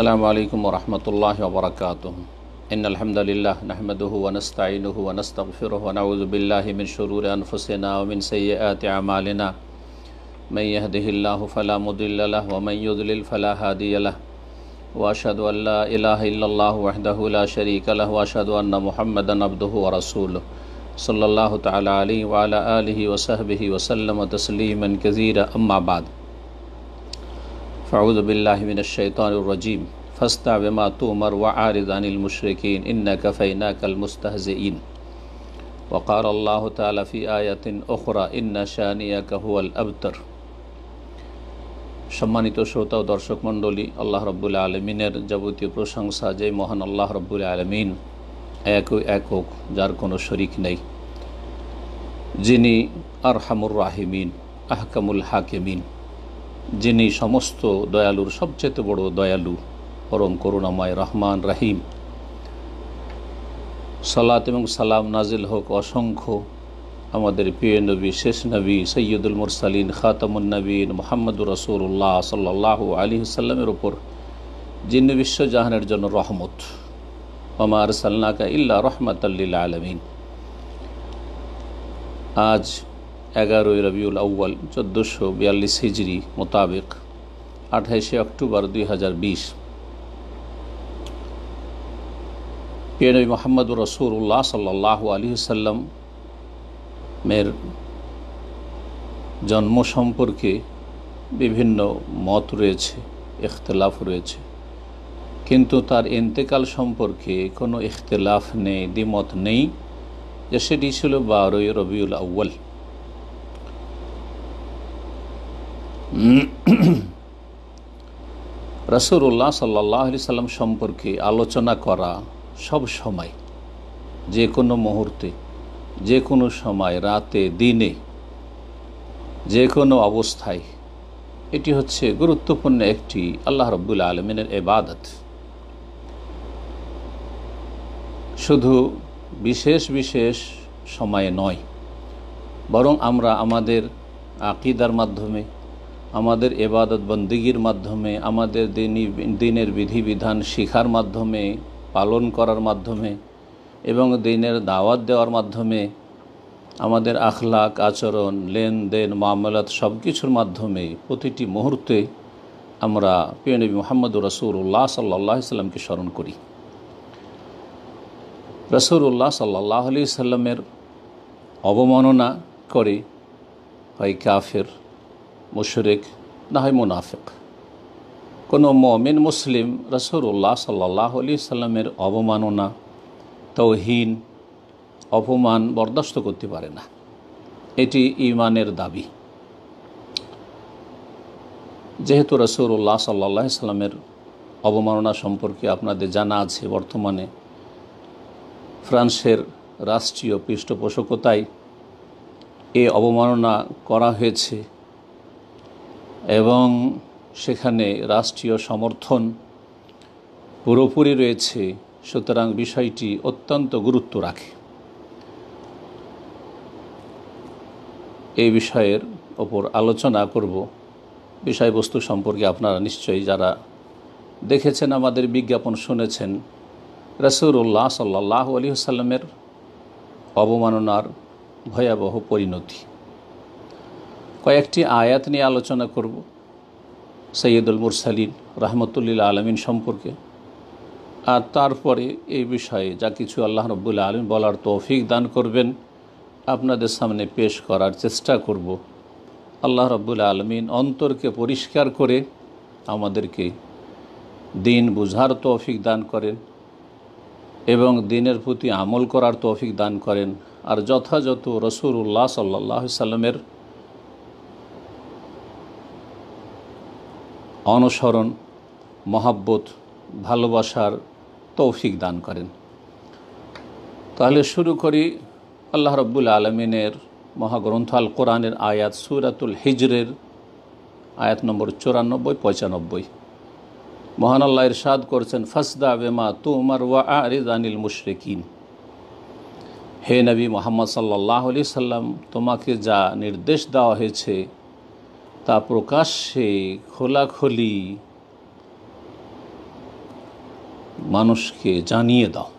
अल्लाम वरहमल वबरक इन अलहमदिल्ला नहमद वनस्तिन वनस्तफ़िर वनाउज़बिल्लिन शरूर अनफसना वमिन सैत आमालना मैं यहदिल्ला फ़ला मुदिल्ल वमैदल फ़ला हादिल वाशद वहदला शरीक वाशद महमदन अब्द व रसूल सल्ला तला वाली वसहब वसलम तस्लीमन कज़ीर अम्माबाद ফাউজবিল্লাহমিনশাইতানুরজিম ফস্তা বেমা তুমর ওয়া আরিদানিল মুশরিকিন ইন্না কফাইনা কাল মুস্তাহজিন وقال الله تعالى في آية أخرى إن شانئك هو الأبتر সম্মানিত শ্রোতা ও দর্শক মণ্ডলী আল্লাহ রব্বুল আলমিনের যাবতীয় প্রশংসা যে মহান আল্লাহ রব্বুল আলমিন এক একক যার কোনো শরিক নেই যিনি আর হামুর রাহিমিন আহকামুল হাকিমিন যিনি সমস্ত দয়ালুর সবচেয়ে বড় দয়ালু পরম করুণাময় রহমান রাহিম সালাত এবং সালাম নাজিল হোক অসংখ্য আমাদের প্রিয় নবী শেষ নবী সৈয়দুল মুরসালিন খাতামুন নবীন মোহাম্মদুর রসুল্লাহ সাল্লাহ আলী সাল্লামের ওপর যিনি বিশ্বজাহানের জন্য রহমত আমার সাল্লাকা ইল্লা রহমতাল্লিল আলমিন আজ এগারোই রবিউল আউ্বাল চোদ্দোশো বিয়াল্লিশ হিজড়ি মোতাবেক আঠাইশে অক্টোবর দুই হাজার বিশ পিয়ানবী মোহাম্মদ রসুল্লাহ সাল্লাহ আলী সাল্লাম মের জন্ম সম্পর্কে বিভিন্ন মত রয়েছে এখতলাফ রয়েছে কিন্তু তার ইন্তেকাল সম্পর্কে কোনো ইখতলাফ নেই দ্বিমত নেই যে সেটি ছিল বারোই রবিউল আউ্বাল রসুল্লাহ সাল্লাহ আলি সাল্লাম সম্পর্কে আলোচনা করা সব সময় যে কোনো মুহূর্তে যে কোনো সময় রাতে দিনে যে কোনো অবস্থায় এটি হচ্ছে গুরুত্বপূর্ণ একটি আল্লাহ রব্বুল আলমিনের এবাদত শুধু বিশেষ বিশেষ সময়ে নয় বরং আমরা আমাদের আকিদার মাধ্যমে আমাদের এবাদত বন্দিগির মাধ্যমে আমাদের দিনী দিনের বিধিবিধান শিখার মাধ্যমে পালন করার মাধ্যমে এবং দিনের দাওয়াত দেওয়ার মাধ্যমে আমাদের আখলাক আচরণ লেনদেন মামলাত সব কিছুর মাধ্যমে প্রতিটি মুহূর্তে আমরা পিয়নবী মোহাম্মদ রসুল্লাহ সাল্লাহ সাল্লামকে স্মরণ করি রসুল্লাহ সাল্লাহ আলি সাল্লামের অবমাননা করে হয় কাফের মুশরিক না হয় মুনাফিক কোনো মমিন মুসলিম রসুল্লাহ সাল্লাহ আলি সাল্লামের অবমাননা তৌহীন অপমান বরদাস্ত করতে পারে না এটি ইমানের দাবি যেহেতু রসুল্লাহ সাল্লাহ সাল্লামের অবমাননা সম্পর্কে আপনাদের জানা আছে বর্তমানে ফ্রান্সের রাষ্ট্রীয় পৃষ্ঠপোষকতায় এ অবমাননা করা হয়েছে এবং সেখানে রাষ্ট্রীয় সমর্থন পুরোপুরি রয়েছে সুতরাং বিষয়টি অত্যন্ত গুরুত্ব রাখে এই বিষয়ের ওপর আলোচনা করব বিষয়বস্তু সম্পর্কে আপনারা নিশ্চয়ই যারা দেখেছেন আমাদের বিজ্ঞাপন শুনেছেন রসুরুল্লাহ সাল্লাহ আলী সাল্লামের অবমাননার ভয়াবহ পরিণতি কয়েকটি আয়াত নিয়ে আলোচনা করব সৈয়দুল মুরসালিন রহমতুল্লিল আলমিন সম্পর্কে আর তারপরে এই বিষয়ে যা কিছু আল্লাহ রব্বুল আলমিন বলার তৌফিক দান করবেন আপনাদের সামনে পেশ করার চেষ্টা করব আল্লাহ রব্বুল আলমিন অন্তরকে পরিষ্কার করে আমাদেরকে দিন বুঝার তৌফিক দান করেন এবং দিনের প্রতি আমল করার তৌফিক দান করেন আর যথাযথ রসুল উল্লাহ সাল্লাহ সাল্লামের অনুসরণ মহাব্বত ভালোবাসার তৌফিক দান করেন তাহলে শুরু করি আল্লাহ রব্বুল আলমিনের মহাগ্রন্থ আল কোরআনের আয়াত সুরাতুল হিজরের আয়াত নম্বর চুরানব্বই পঁচানব্বই মহান আল্লাহ ইরশাদ করছেন ফসদা বেমা তুমার ওয়া আরিদ আনিল মুশরিকিন হে নবী মোহাম্মদ সাল্লাহ আলি সাল্লাম তোমাকে যা নির্দেশ দেওয়া হয়েছে তা প্রকাশ্যে খোলাখলি মানুষকে জানিয়ে দাও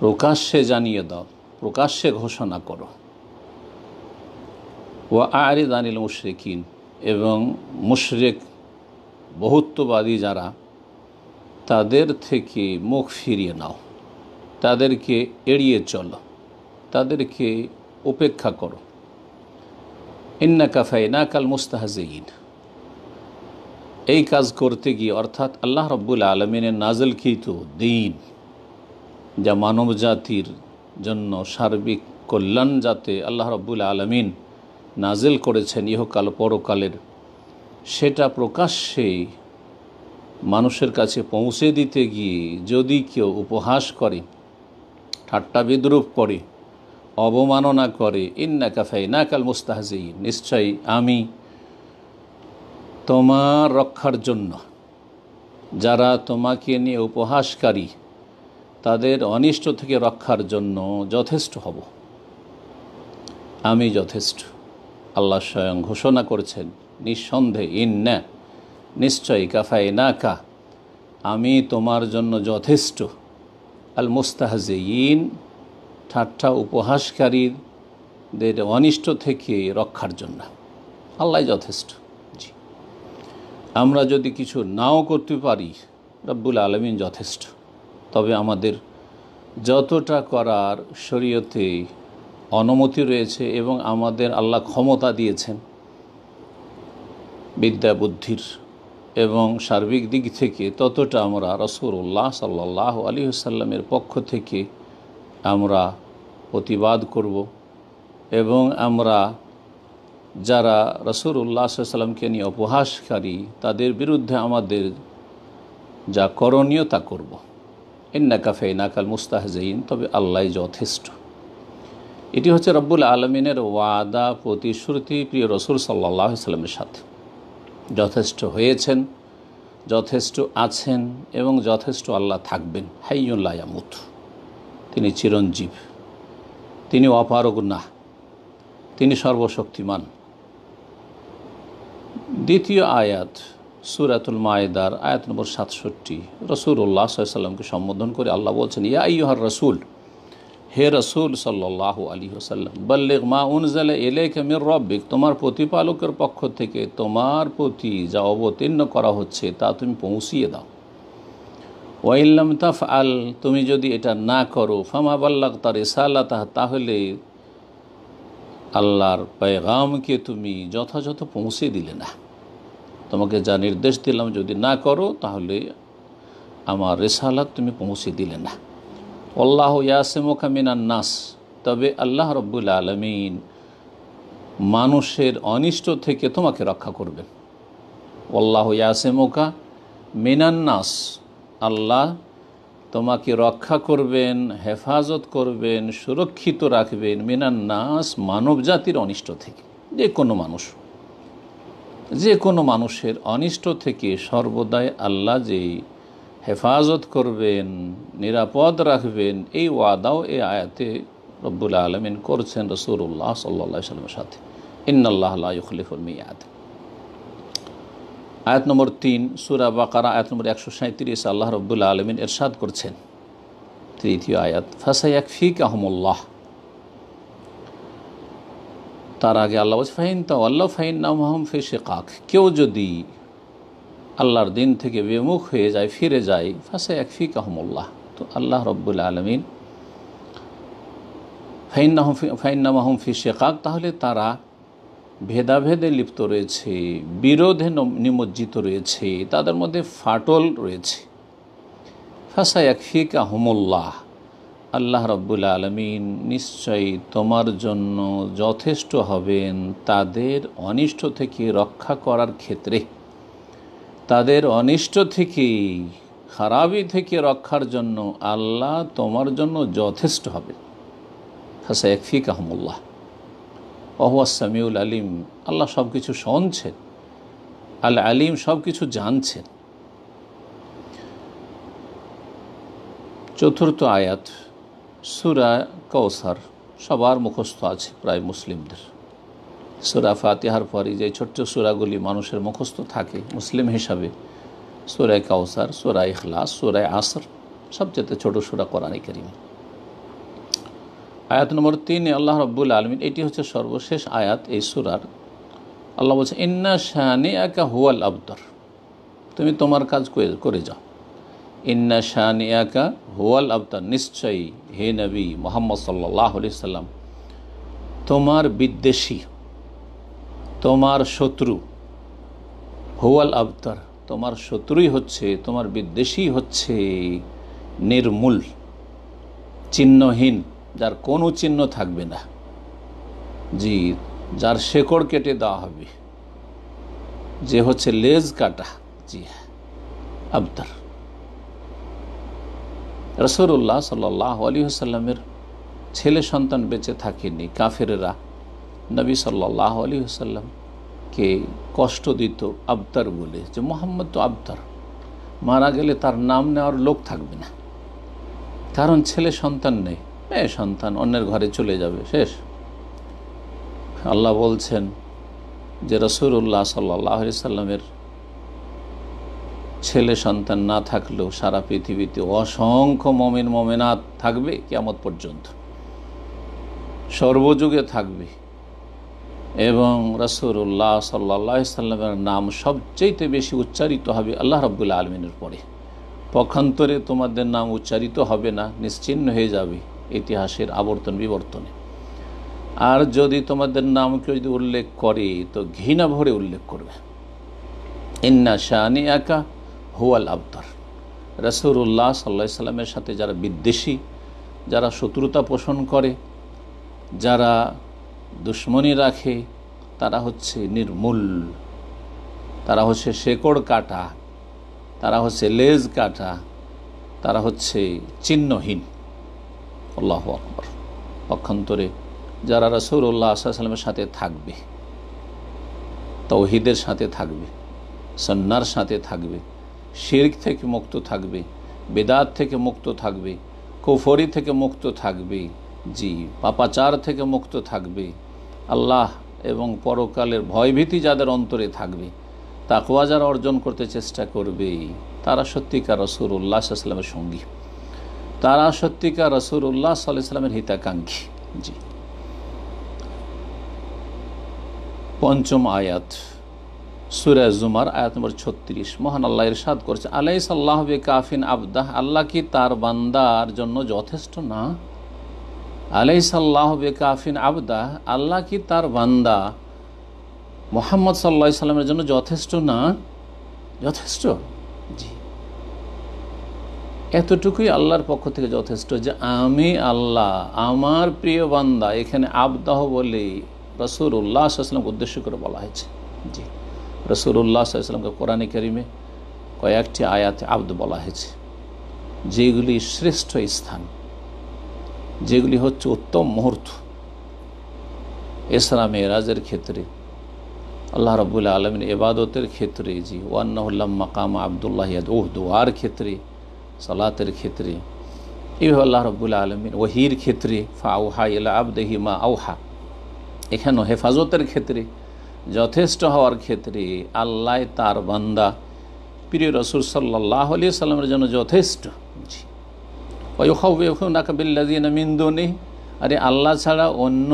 প্রকাশ্যে জানিয়ে দাও প্রকাশ্যে ঘোষণা করো ও আরে দানিল মুশরেকিন এবং মুশরেক বহুত্ববাদী যারা তাদের থেকে মুখ ফিরিয়ে নাও তাদেরকে এড়িয়ে চলো তাদেরকে উপেক্ষা করো ইন্না কাফাই না কাল এই কাজ করতে গিয়ে অর্থাৎ আল্লাহ রব্বুল আলমিনের নাজলকৃত দিন যা মানব জাতির জন্য সার্বিক কল্যাণ যাতে আল্লাহ রব্বুল আলমিন নাজেল করেছেন ইহকাল পরকালের সেটা প্রকাশ্যে মানুষের কাছে পৌঁছে দিতে গিয়ে যদি কেউ উপহাস করে ঠাট্টা বিদ্রুপ করে অবমাননা করে ইন্না কাফাই না কাল মুস্তাহাজি নিশ্চয়ই আমি তোমার রক্ষার জন্য যারা তোমাকে নিয়ে উপহাসকারী তাদের অনিষ্ট থেকে রক্ষার জন্য যথেষ্ট হব আমি যথেষ্ট আল্লাহ স্বয়ং ঘোষণা করছেন নিঃসন্দেহে ইন্না নিশ্চয়ই কাফাই না কা আমি তোমার জন্য যথেষ্ট আল মুস্তাহাজ ঠাট্টা উপহাসকারীদের অনিষ্ট থেকে রক্ষার জন্য আল্লাহ যথেষ্ট জি আমরা যদি কিছু নাও করতে পারি রব্বুল আলমিন যথেষ্ট তবে আমাদের যতটা করার শরীয়তে অনুমতি রয়েছে এবং আমাদের আল্লাহ ক্ষমতা দিয়েছেন বিদ্যা বুদ্ধির এবং সার্বিক দিক থেকে ততটা আমরা রসুল্লাহ সাল্লাহ আলী সাল্লামের পক্ষ থেকে আমরা প্রতিবাদ করব এবং আমরা যারা রসুল্লাহ সাল্লামকে নিয়ে অপহাসকারী তাদের বিরুদ্ধে আমাদের যা করণীয় তা করব এন্না কাফে নাকাল মুস্তাহজাইন তবে আল্লাহ যথেষ্ট এটি হচ্ছে রব্বুল আলমিনের ওয়াদা প্রতিশ্রুতি প্রিয় রসুল সাল্লাহ সাল্লামের সাথে যথেষ্ট হয়েছেন যথেষ্ট আছেন এবং যথেষ্ট আল্লাহ থাকবেন হাইয়ুল্লাহ মুথু তিনি চিরঞ্জীব তিনি অপারগ তিনি সর্বশক্তিমান দ্বিতীয় আয়াত সুরাতুল মায়েদার আয়াত নম্বর সাতষট্টি রসুল্লাহ সাল্লামকে সম্বোধন করে আল্লাহ বলছেন ইয়া ইহর রসুল হে রসুল সাল্লাহ আলী হোসাল্লাম বল্লেক মা উনজালে এলে মির রব্বিক তোমার প্রতিপালকের পক্ষ থেকে তোমার প্রতি যা অবতীর্ণ করা হচ্ছে তা তুমি পৌঁছিয়ে দাও ওয়াইল্লাম তাফ আল তুমি যদি এটা না করো ফামা বাল্লাক তার ইসাল্লা তাহলে আল্লাহর পেগামকে তুমি যথাযথ পৌঁছে দিলে না তোমাকে যা নির্দেশ দিলাম যদি না করো তাহলে আমার রেসালাত তুমি পৌঁছে দিলে না আল্লাহ ইয়াসে মিনান নাস তবে আল্লাহ রব্বুল আলমিন মানুষের অনিষ্ট থেকে তোমাকে রক্ষা করবেন আল্লাহ ইয়াসেমোকা মোকা নাস আল্লাহ তোমাকে রক্ষা করবেন হেফাজত করবেন সুরক্ষিত রাখবেন মিনান নাস মানব জাতির অনিষ্ট থেকে যে কোনো মানুষ যে কোনো মানুষের অনিষ্ট থেকে সর্বদাই আল্লাহ যেই হেফাজত করবেন নিরাপদ রাখবেন এই ওয়াদাও এই আয়াতে রব্বুল আলমিন করছেন রসুল্লাহ সাল্লা সাল্লামের সাথে ইন্নআল্লাহ আল্লাহ ইখলিফুল মিয়াদ আয়াত নম্বর তিন সুরা কারা আয়াত নম্বর একশো সাঁত্রিশ আল্লাহ রব্বুল্লা আলমিন এরশাদ করছেন তৃতীয় আয়াত ফাসাইয়াক ফিক আহমুল্লাহ তার আগে আল্লাহ ফাহিন তা আল্লাহ ফাহিন নাম ফি শেখাক কেউ যদি আল্লাহর দিন থেকে বিমুখ হয়ে যায় ফিরে যায় ফাঁসে এক ফি কাহমুল্লাহ তো আল্লাহ রব্বুল আলমিন ফাইন্না ফাইন্নামাহম ফি শেখাক তাহলে তারা ভেদাভেদে লিপ্ত রয়েছে বিরোধে নিমজ্জিত রয়েছে তাদের মধ্যে ফাটল রয়েছে ফাসা একফিক আহমুল্লাহ আল্লাহ রব্বুল আলমিন নিশ্চয়ই তোমার জন্য যথেষ্ট হবেন তাদের অনিষ্ট থেকে রক্ষা করার ক্ষেত্রে তাদের অনিষ্ট থেকে খারাপই থেকে রক্ষার জন্য আল্লাহ তোমার জন্য যথেষ্ট হবে হাসা একফিক আহমুল্লাহ অহুয়া সামিউল আলিম আল্লাহ সব কিছু শুনছেন আল আলিম সব কিছু জানছেন চতুর্থ আয়াত সুরা কৌসার সবার মুখস্থ আছে প্রায় মুসলিমদের সুরা ফাতিহার পরই যে ছোট্ট সুরাগুলি মানুষের মুখস্থ থাকে মুসলিম হিসাবে সুরায় কাউসার সুরায় ইখলাস সুরায় আসর সবচেয়ে ছোট সুরা কোরআনে কারিমে আয়াত নম্বর তিনে আল্লাহ রব্বুল আলমিন এটি হচ্ছে সর্বশেষ আয়াত এই সুরার আল্লাহ বলছে ইন্না শাহানি একা হুয়াল আবদর তুমি তোমার কাজ করে যাও ইন্না শাহানি একা হুয়াল আবদার নিশ্চয়ই হে নবী মোহাম্মদ সাল্লাহ আলি সাল্লাম তোমার বিদ্বেষী তোমার শত্রু হুয়াল আবতার তোমার শত্রুই হচ্ছে তোমার বিদ্বেষী হচ্ছে নির্মূল চিহ্নহীন যার কোনো চিহ্ন থাকবে না জি যার শেকড় কেটে দেওয়া হবে যে হচ্ছে লেজ কাটা জি হ্যাঁ আবদার রসরুল্লাহ সাল্লাহ আলী সাল্লামের ছেলে সন্তান বেঁচে থাকেনি কাফেরেরা নবী সাল্লাহ আলী কে কষ্ট দিত আবতার বলে যে মোহাম্মদ তো আবতার মারা গেলে তার নাম নেওয়ার লোক থাকবে না কারণ ছেলে সন্তান নেই এ সন্তান অন্যের ঘরে চলে যাবে শেষ আল্লাহ বলছেন যে রসুল্লাহ সাল্লাহ সাল্লামের ছেলে সন্তান না থাকলেও সারা পৃথিবীতে অসংখ্য মমিন মমিনাত থাকবে কেমত পর্যন্ত সর্বযুগে থাকবে এবং রসুল্লাহ সাল্লাহ সাল্লামের নাম সবচেয়ে বেশি উচ্চারিত হবে আল্লাহ রবুল্লা আলমিনের পরে পক্ষান্তরে তোমাদের নাম উচ্চারিত হবে না নিশ্চিন্ন হয়ে যাবে ইতিহাসের আবর্তন বিবর্তনে আর যদি তোমাদের নাম কেউ যদি উল্লেখ করে তো ঘৃণা ভরে উল্লেখ করবে ইন্না শাহানি একা হুয়াল আবদার রসুরুল্লাহ সাল্লা সাল্লামের সাথে যারা বিদ্বেষী যারা শত্রুতা পোষণ করে যারা দুশ্মনী রাখে তারা হচ্ছে নির্মূল তারা হচ্ছে শেকড় কাটা তারা হচ্ছে লেজ কাটা তারা হচ্ছে চিহ্নহীন আল্লাহ আকবর পক্ষান্তরে যারা রাসৌরল্লাহ আসাল্লামের সাথে থাকবে তৌহিদের সাথে থাকবে সন্ন্যার সাথে থাকবে শির্ক থেকে মুক্ত থাকবে বেদাত থেকে মুক্ত থাকবে কুফরি থেকে মুক্ত থাকবে জি পাপাচার থেকে মুক্ত থাকবে আল্লাহ এবং পরকালের ভয়ভীতি যাদের অন্তরে থাকবে তাকুয়া যারা অর্জন করতে চেষ্টা করবে তারা সত্যিকার রসুর উল্লাহ আসলামের সঙ্গী তারা সত্যিকার রসুল্লাহ উল্লাহ সাল্লামের হিতাকাঙ্ক্ষী জি পঞ্চম আয়াত সুরা জুমার আয়াত নম্বর ছত্রিশ মহান আল্লাহ ইরশাদ করছে আলাই সাল্লাহ কাফিন আবদাহ আল্লাহ কি তার বান্দার জন্য যথেষ্ট না আলাই সাল্লাহ কাফিন আবদাহ আল্লাহ কি তার বান্দা মোহাম্মদ সাল্লা সাল্লামের জন্য যথেষ্ট না যথেষ্ট জি এতটুকুই আল্লাহর পক্ষ থেকে যথেষ্ট যে আমি আল্লাহ আমার প্রিয় বান্দা এখানে আবদাহ বলে রসুর উল্লাহ আসলামকে উদ্দেশ্য করে বলা হয়েছে জি রসুর উল্লাহ আসলামকে কোরআনে করিমে কয়েকটি আয়াতে আব্দ বলা হয়েছে যেগুলি শ্রেষ্ঠ স্থান যেগুলি হচ্ছে উত্তম মুহূর্ত ইসলাম মেয়েরাজের ক্ষেত্রে আল্লাহ রবুল্লা আলমিন এবাদতের ক্ষেত্রে জি ওয়ান্নাহুল্লাম মাকাম আবদুল্লাহ ইয়াদ ওহ দোয়ার ক্ষেত্রে সালাতের ক্ষেত্রে এইভাবে আল্লাহ রব্বুল্লা আলমিন ওহির ক্ষেত্রে ফা আউহা ইলা আবদেহি মা আউহা এখানেও হেফাজতের ক্ষেত্রে যথেষ্ট হওয়ার ক্ষেত্রে আল্লাহ তার বান্দা প্রিয় রসুল সাল্লাহ আলিয়া সাল্লামের জন্য যথেষ্ট বুঝি আরে আল্লাহ ছাড়া অন্য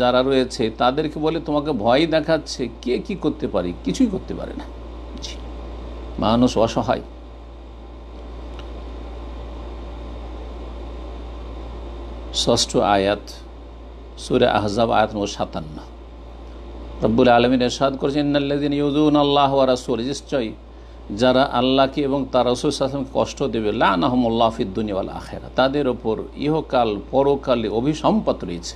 যারা রয়েছে তাদেরকে বলে তোমাকে ভয় দেখাচ্ছে কে কি করতে পারে কিছুই করতে পারে না মানুষ অসহায় ষষ্ঠ আয়াত সুরে আহজাব আয়াত নম্বর সাতান্ন রব্বুল আলমীর এরশাদ করেছেন ইউদুন আল্লাহ রাসুল নিশ্চয়ই যারা আল্লাহকে এবং তার রসুল আসলামকে কষ্ট দেবে লাহমুল্লাহ ফিদ্দুনিওয়াল আখেরা তাদের ওপর ইহকাল পরকালে অভিসম্পাত রয়েছে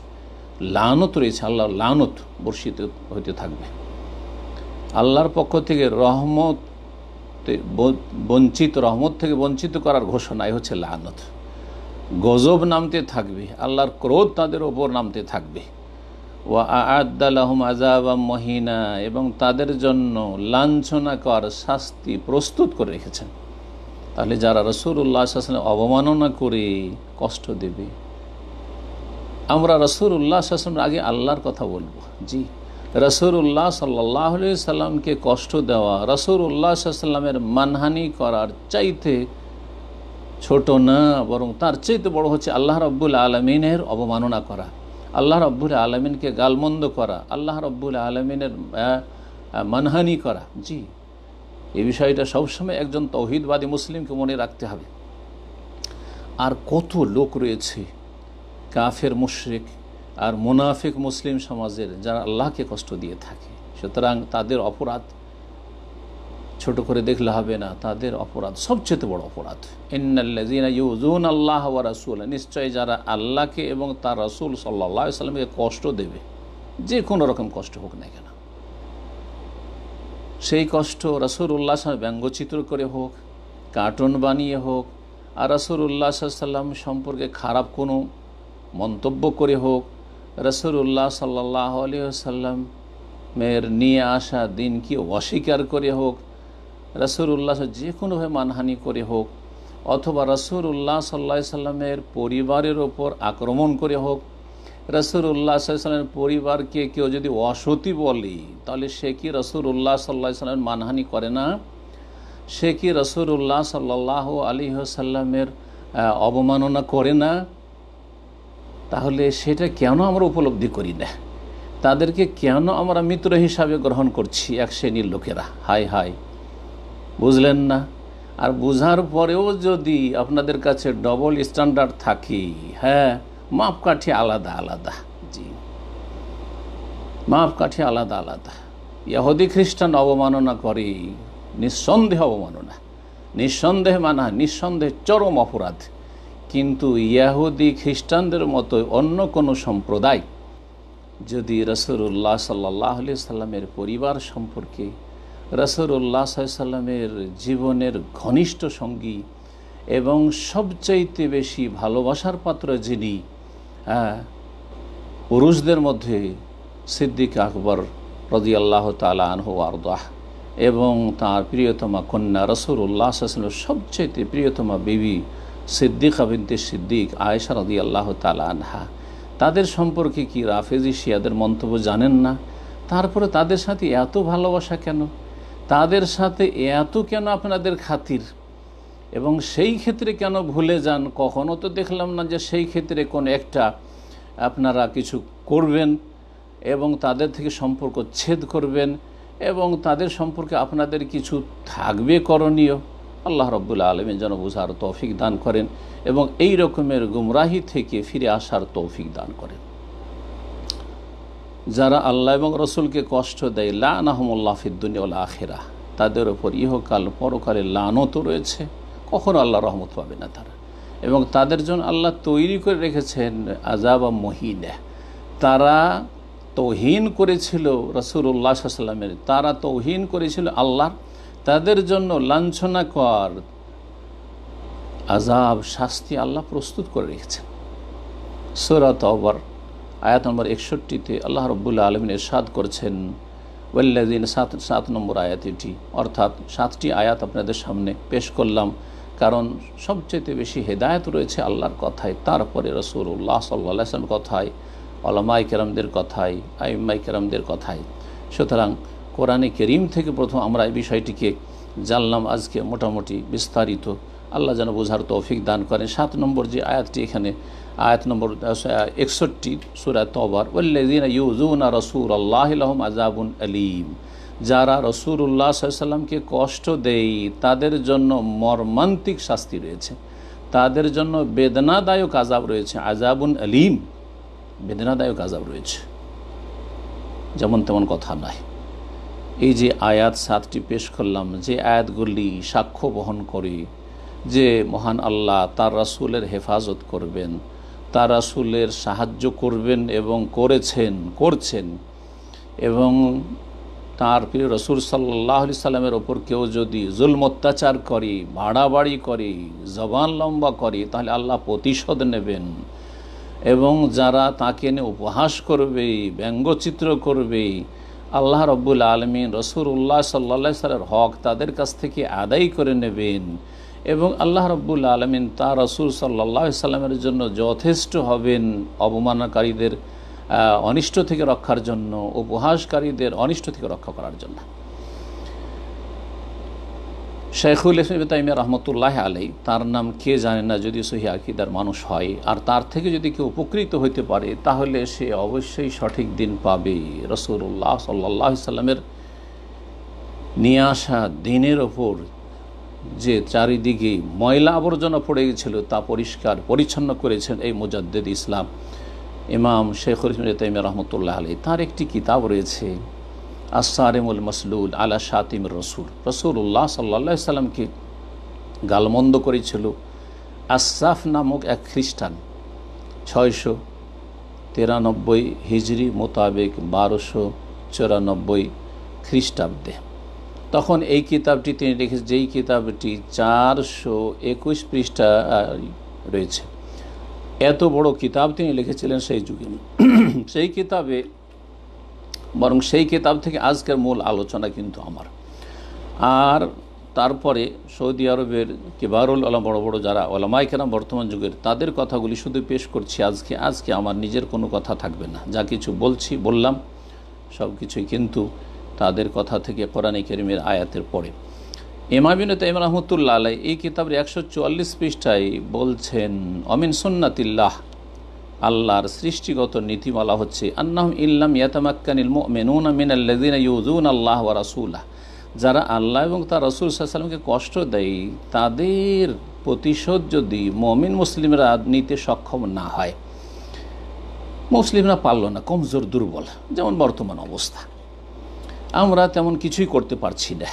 লানত রয়েছে আল্লাহ লানত বর্ষিত হইতে থাকবে আল্লাহর পক্ষ থেকে রহমত বঞ্চিত রহমত থেকে বঞ্চিত করার ঘোষণাই হচ্ছে লানত গজব নামতে থাকবে আল্লাহর ক্রোধ তাদের ওপর নামতে থাকবে ওয়া আদালাহম আজাবা মহিনা এবং তাদের জন্য লাঞ্ছনাকর শাস্তি প্রস্তুত করে রেখেছেন তাহলে যারা রসুল্লাহ শাসনে অবমাননা করে কষ্ট দেবে আমরা উল্লাহ শাসনের আগে আল্লাহর কথা বলবো জি উল্লাহ সাল্লাহ সাল্লামকে কষ্ট দেওয়া উল্লাহ সাল্লামের মানহানি করার চাইতে ছোট না বরং তার চেয়ে বড় হচ্ছে আল্লাহ রব্বুল আলমিনের অবমাননা করা আল্লাহ রব্বুল আলমিনকে গালমন্দ করা আল্লাহ রব্বুল আলমিনের মানহানি করা জি এই বিষয়টা সবসময় একজন তৌহিদবাদী মুসলিমকে মনে রাখতে হবে আর কত লোক রয়েছে কাফের মুশ্রিক আর মুনাফিক মুসলিম সমাজের যারা আল্লাহকে কষ্ট দিয়ে থাকে সুতরাং তাদের অপরাধ ছোট করে দেখলে হবে না তাদের অপরাধ সবচেয়ে বড় অপরাধ ইন্নাল্লাজিনা ইউজুন আল্লাহ ওয়া রাসুল নিশ্চয় যারা আল্লাহকে এবং তার রাসুল সাল্লাহ সাল্লামকে কষ্ট দেবে যে কোনো রকম কষ্ট হোক না কেন সেই কষ্ট রাসুল উল্লাহ ব্যঙ্গচিত্র করে হোক কার্টুন বানিয়ে হোক আর রাসুল উল্লাহ সাল্লাম সম্পর্কে খারাপ কোনো মন্তব্য করে হোক রসুল উল্লাহ সাল্লাহ সাল্লাম সাল্লামের নিয়ে আসা দিনকে অস্বীকার করে হোক রাসুর উল্লাহ যে কোনোভাবে মানহানি করে হোক অথবা রাসুর উল্লাহ সাল্লা সাল্লামের পরিবারের ওপর আক্রমণ করে হোক রসুর উল্লাহ সাল্লামের পরিবারকে কেউ যদি অসতি বলে তাহলে সে কি রসুর উল্লাহ সাল্লা সাল্লামের মানহানি করে না সে কি রসুর উল্লাহ সাল্লাহ আলী সাল্লামের অবমাননা করে না তাহলে সেটা কেন আমরা উপলব্ধি করি না তাদেরকে কেন আমরা মিত্র হিসাবে গ্রহণ করছি এক শ্রেণীর লোকেরা হাই হায় বুঝলেন না আর বুঝার পরেও যদি আপনাদের কাছে ডবল স্ট্যান্ডার্ড থাকে হ্যাঁ মাপকাঠি আলাদা আলাদা জি মাপকাঠি আলাদা আলাদা ইয়াহুদি খ্রিস্টান অবমাননা করে নিঃসন্দেহ অবমাননা নিঃসন্দেহ মানা নিঃসন্দেহ চরম অপরাধ কিন্তু ইয়াহুদি খ্রিস্টানদের মতো অন্য কোনো সম্প্রদায় যদি রসুল্লাহ সাল্লাহ সাল্লামের পরিবার সম্পর্কে রসুল্লাহ সাল্লামের জীবনের ঘনিষ্ঠ সঙ্গী এবং সবচাইতে বেশি ভালোবাসার পাত্র যিনি হ্যাঁ, পুরুষদের মধ্যে সিদ্দিক আকবর রদি আল্লাহ তালা আনহু আরদাহ এবং তাঁর প্রিয়তমা কন্যা উল্লাহ সাল্লামের সবচাইতে প্রিয়তমা বিবি সিদ্দিক আবিন্তে সিদ্দিক আয়েশা রদি আল্লাহ তালা আনহা তাদের সম্পর্কে কি রাফেজি শিয়াদের মন্তব্য জানেন না তারপরে তাদের সাথে এত ভালোবাসা কেন তাদের সাথে এত কেন আপনাদের খাতির এবং সেই ক্ষেত্রে কেন ভুলে যান কখনও তো দেখলাম না যে সেই ক্ষেত্রে কোন একটা আপনারা কিছু করবেন এবং তাদের থেকে সম্পর্ক ছেদ করবেন এবং তাদের সম্পর্কে আপনাদের কিছু থাকবে করণীয় আল্লাহ রব্বুল আলমী যেন বোঝার তৌফিক দান করেন এবং এই রকমের গুমরাহি থেকে ফিরে আসার তৌফিক দান করেন যারা আল্লাহ এবং রসুলকে কষ্ট দেয় লাহমুল্লাহ ফিদ্দুনিউল আখেরা তাদের ওপর ইহকাল পরকালে লানত রয়েছে কখনও আল্লাহ রহমত পাবে না তারা এবং তাদের জন্য আল্লাহ তৈরি করে রেখেছেন আজাব বা মহিনা তারা তৌহিন করেছিল রসুল্লাহ সাল্লামের তারা তৌহিন করেছিল আল্লাহর তাদের জন্য লাঞ্ছনাকর আজাব শাস্তি আল্লাহ প্রস্তুত করে রেখেছেন সুরাত অবর আয়াত নম্বর একষট্টিতে আল্লাহ রব্বুল্লা আলমিন এরশাদ করছেন ওয়াল্লাদিন সাত সাত নম্বর আয়াত এটি অর্থাৎ সাতটি আয়াত আপনাদের সামনে পেশ করলাম কারণ সবচেয়ে বেশি হেদায়ত রয়েছে আল্লাহর কথায় তারপরে রসুল উল্লাহ সাল্লাম কথায় অলমাই কেরামদের কথায় আইম্মাই কেরামদের কথায় সুতরাং কোরআনে কেরিম থেকে প্রথম আমরা এই বিষয়টিকে জানলাম আজকে মোটামুটি বিস্তারিত আল্লাহ যেন বোঝার তৌফিক দান করেন সাত নম্বর যে আয়াতটি এখানে আয়াত নম্বর একষট্টি সুরা তবর ওল্লাদিন ইউজুনা রসুল আল্লাহ আলহম আজাবুন আলিম যারা রসুর উল্লাহ সাল্লামকে কষ্ট দেই তাদের জন্য মর্মান্তিক শাস্তি রয়েছে তাদের জন্য বেদনাদায়ক আজাব রয়েছে আজাবুন আলিম বেদনাদায়ক আজাব রয়েছে যেমন তেমন কথা নয় এই যে আয়াত সাতটি পেশ করলাম যে আয়াতগুলি সাক্ষ্য বহন করে যে মহান আল্লাহ তার রাসুলের হেফাজত করবেন তার রাসুলের সাহায্য করবেন এবং করেছেন করছেন এবং তার প্রিয় রসুল সাল্লাহ সাল্লামের ওপর কেউ যদি জুলম অত্যাচার করে বাড়াবাড়ি করে জবান লম্বা করে তাহলে আল্লাহ প্রতিশোধ নেবেন এবং যারা তাকে নিয়ে উপহাস করবে ব্যঙ্গচিত্র করবে আল্লাহ রব্বুল আলমিন রসুল উল্লাহ সাল্লা সালের হক তাদের কাছ থেকে আদায় করে নেবেন এবং আল্লাহ রব্বুল আলমিন তা রসুল সাল্লাহ সাল্লামের জন্য যথেষ্ট হবেন অবমাননাকারীদের অনিষ্ট থেকে রক্ষার জন্য উপহাসকারীদের অনিষ্ট থেকে রক্ষা করার জন্য শেখুল ইসলাম তাইমিয়া রহমতুল্লাহ আলাই তার নাম কে জানে না যদি সহি আকিদার মানুষ হয় আর তার থেকে যদি কেউ উপকৃত হইতে পারে তাহলে সে অবশ্যই সঠিক দিন পাবে রসুল্লাহ সাল্লাহ সাল্লামের নিয়ে আসা দিনের ওপর যে চারিদিকে ময়লা আবর্জনা পড়ে গেছিল তা পরিষ্কার পরিচ্ছন্ন করেছেন এই মুজাদ্দেদ ইসলাম ইমাম শেখুল তাইম রহমতুল্লাহ আলী তার একটি কিতাব রয়েছে আসারেমুল মসলুল আলা শাতিম রসুল উল্লাহ সাল্লা সাল্লামকে গালমন্দ করেছিল আসাফ নামক এক খ্রিস্টান ছয়শো তিরানব্বই হিজড়ি মোতাবেক বারোশো চুরানব্বই খ্রিস্টাব্দে তখন এই কিতাবটি তিনি লিখেছেন যেই কিতাবটি চারশো একুশ পৃষ্ঠা রয়েছে এত বড় কিতাব তিনি লিখেছিলেন সেই যুগে সেই কিতাবে বরং সেই কিতাব থেকে আজকের মূল আলোচনা কিন্তু আমার আর তারপরে সৌদি আরবের কেবারুল আলম বড় বড় যারা ওলামাই কেরাম বর্তমান যুগের তাদের কথাগুলি শুধু পেশ করছি আজকে আজকে আমার নিজের কোনো কথা থাকবে না যা কিছু বলছি বললাম সব কিছুই কিন্তু তাদের কথা থেকে কোরআনে কেরিমের আয়াতের পরে এমাবিন তাইম রহমতুল্লা আলাই এই কিতাবের একশো চুয়াল্লিশ পৃষ্ঠায় বলছেন অমিন সুন্নাতিল্লাহ আল্লাহর সৃষ্টিগত নীতিমালা হচ্ছে আন্না ইল্লাম ইয়াতামাক্কানিল মেনুন মিনাল্লাদিন ইউজুন আল্লাহ ওয়া রাসুল্লাহ যারা আল্লাহ এবং তার রসুল সাহসালামকে কষ্ট দেয় তাদের প্রতিশোধ যদি মমিন মুসলিমরা নিতে সক্ষম না হয় মুসলিমরা পারল না কমজোর দুর্বল যেমন বর্তমান অবস্থা আমরা তেমন কিছুই করতে পারছি না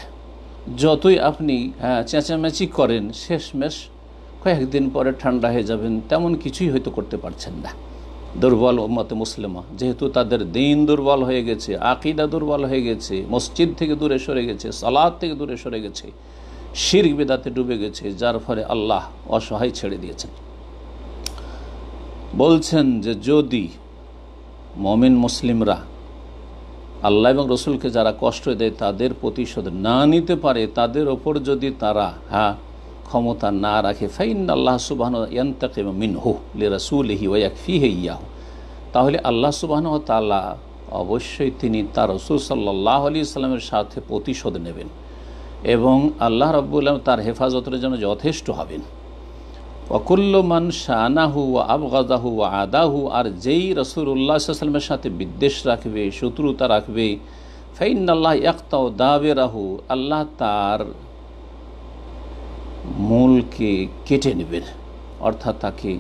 যতই আপনি হ্যাঁ, চেঁচামেচি করেন শেষমেশ কয়েকদিন পরে ঠান্ডা হয়ে যাবেন তেমন কিছুই হয়তো করতে পারছেন না দুর্বল ওম্মতে মুসলিমা যেহেতু তাদের দিন দুর্বল হয়ে গেছে আকিদা দুর্বল হয়ে গেছে মসজিদ থেকে দূরে সরে গেছে সালাদ থেকে দূরে সরে গেছে শির বেদাতে ডুবে গেছে যার ফলে আল্লাহ অসহায় ছেড়ে দিয়েছেন বলছেন যে যদি মমিন মুসলিমরা আল্লাহ এবং রসুলকে যারা কষ্ট দেয় তাদের প্রতিশোধ না নিতে পারে তাদের ওপর যদি তারা হ্যাঁ ক্ষমতা না রাখে ফাইন আল্লাহ সুবাহনতাকে মিনহু লে রসুলহি ওয়াকফি ইয়াহু তাহলে আল্লাহ সুবাহন তালা অবশ্যই তিনি তার রসুল সাল্লাহ আলি ইসলামের সাথে প্রতিশোধ নেবেন এবং আল্লাহ রব্বুল তার হেফাজতের জন্য যথেষ্ট হবেন অকুল্যমান শাহানাহু আবগাদাহু আদাহু আর যেই রসুল্লাহ সাল্লামের সাথে বিদ্বেষ রাখবে শত্রুতা রাখবে ফাইনাল্লাহ আল্লাহ একতাও দাবে রাহু আল্লাহ তার মূলকে কেটে নেবেন অর্থাৎ তাকে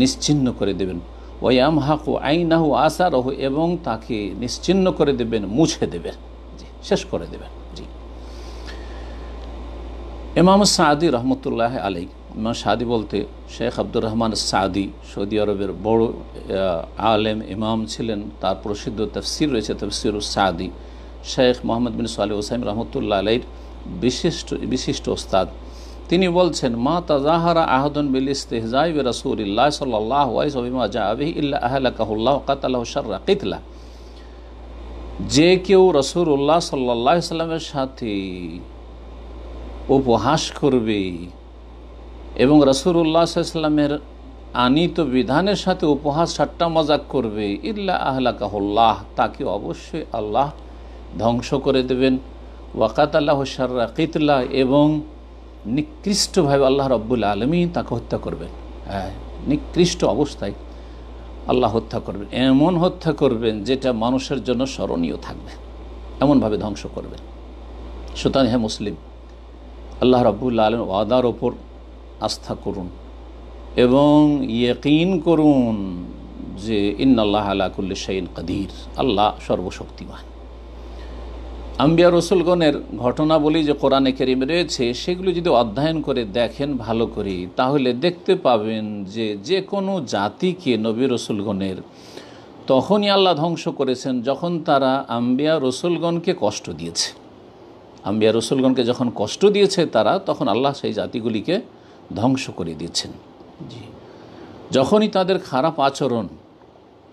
নিশ্চিন্ন করে দেবেন আম হাকু আইনাহু আসারহ এবং তাকে নিশ্চিন্ন করে দেবেন মুছে দেবেন জি শেষ করে দেবেন জি এমাম সাদি রহমতুল্লাহ আলী ইমাম সাদি বলতে শেখ আব্দুর রহমান সাদি সৌদি আরবের বড় আলেম ইমাম ছিলেন তার প্রসিদ্ধ তফসির রয়েছে তফসির সাদি শেখ মোহাম্মদ বিন সালে ওসাইম রহমতুল্লা আলাইর বিশিষ্ট বিশিষ্ট ওস্তাদ তিনি বলছেন মা তাজাহারা আহদন বিল ইস্তেহজাই রসুল্লাহ সাল্লাহ ওয়াইসবিমা জাহাবি ইল্লা আহলাকাহুল্লাহ কাতাল্লাহ শর্রা কিতলা যে কেউ রসুল্লাহ সাল্লাহ সাল্লামের সাথে উপহাস করবে এবং রসুল্লাহ সাল্লামের আনিত বিধানের সাথে উপহাস ঠাট্টা মজাক করবে ইল্লা আহলাকাহুল্লাহ তাকে অবশ্যই আল্লাহ ধ্বংস করে দেবেন ওয়াকাত আল্লাহ সাররা কিতলা এবং নিকৃষ্টভাবে আল্লাহ রব্বুল আলমী তাকে হত্যা করবেন হ্যাঁ নিকৃষ্ট অবস্থায় আল্লাহ হত্যা করবেন এমন হত্যা করবেন যেটা মানুষের জন্য স্মরণীয় থাকবে এমনভাবে ধ্বংস করবেন সুতরাং হ্যাঁ মুসলিম আল্লাহ রব্বুল আলম ওয়াদার ওপর আস্থা করুন এবং ইয়কিন করুন যে ইন্নআল্লাহ আলাকুল্লি সাইন কাদির আল্লাহ সর্বশক্তিমান আম্বিয়া রসুলগণের ঘটনাবলী যে কোরআনে কেরিম রয়েছে সেগুলো যদি অধ্যয়ন করে দেখেন ভালো করে তাহলে দেখতে পাবেন যে যে কোনো জাতিকে নবী রসুলগণের তখনই আল্লাহ ধ্বংস করেছেন যখন তারা আম্বিয়া রসুলগণকে কষ্ট দিয়েছে আম্বিয়া রসুলগণকে যখন কষ্ট দিয়েছে তারা তখন আল্লাহ সেই জাতিগুলিকে ধ্বংস করে দিচ্ছেন জি যখনই তাদের খারাপ আচরণ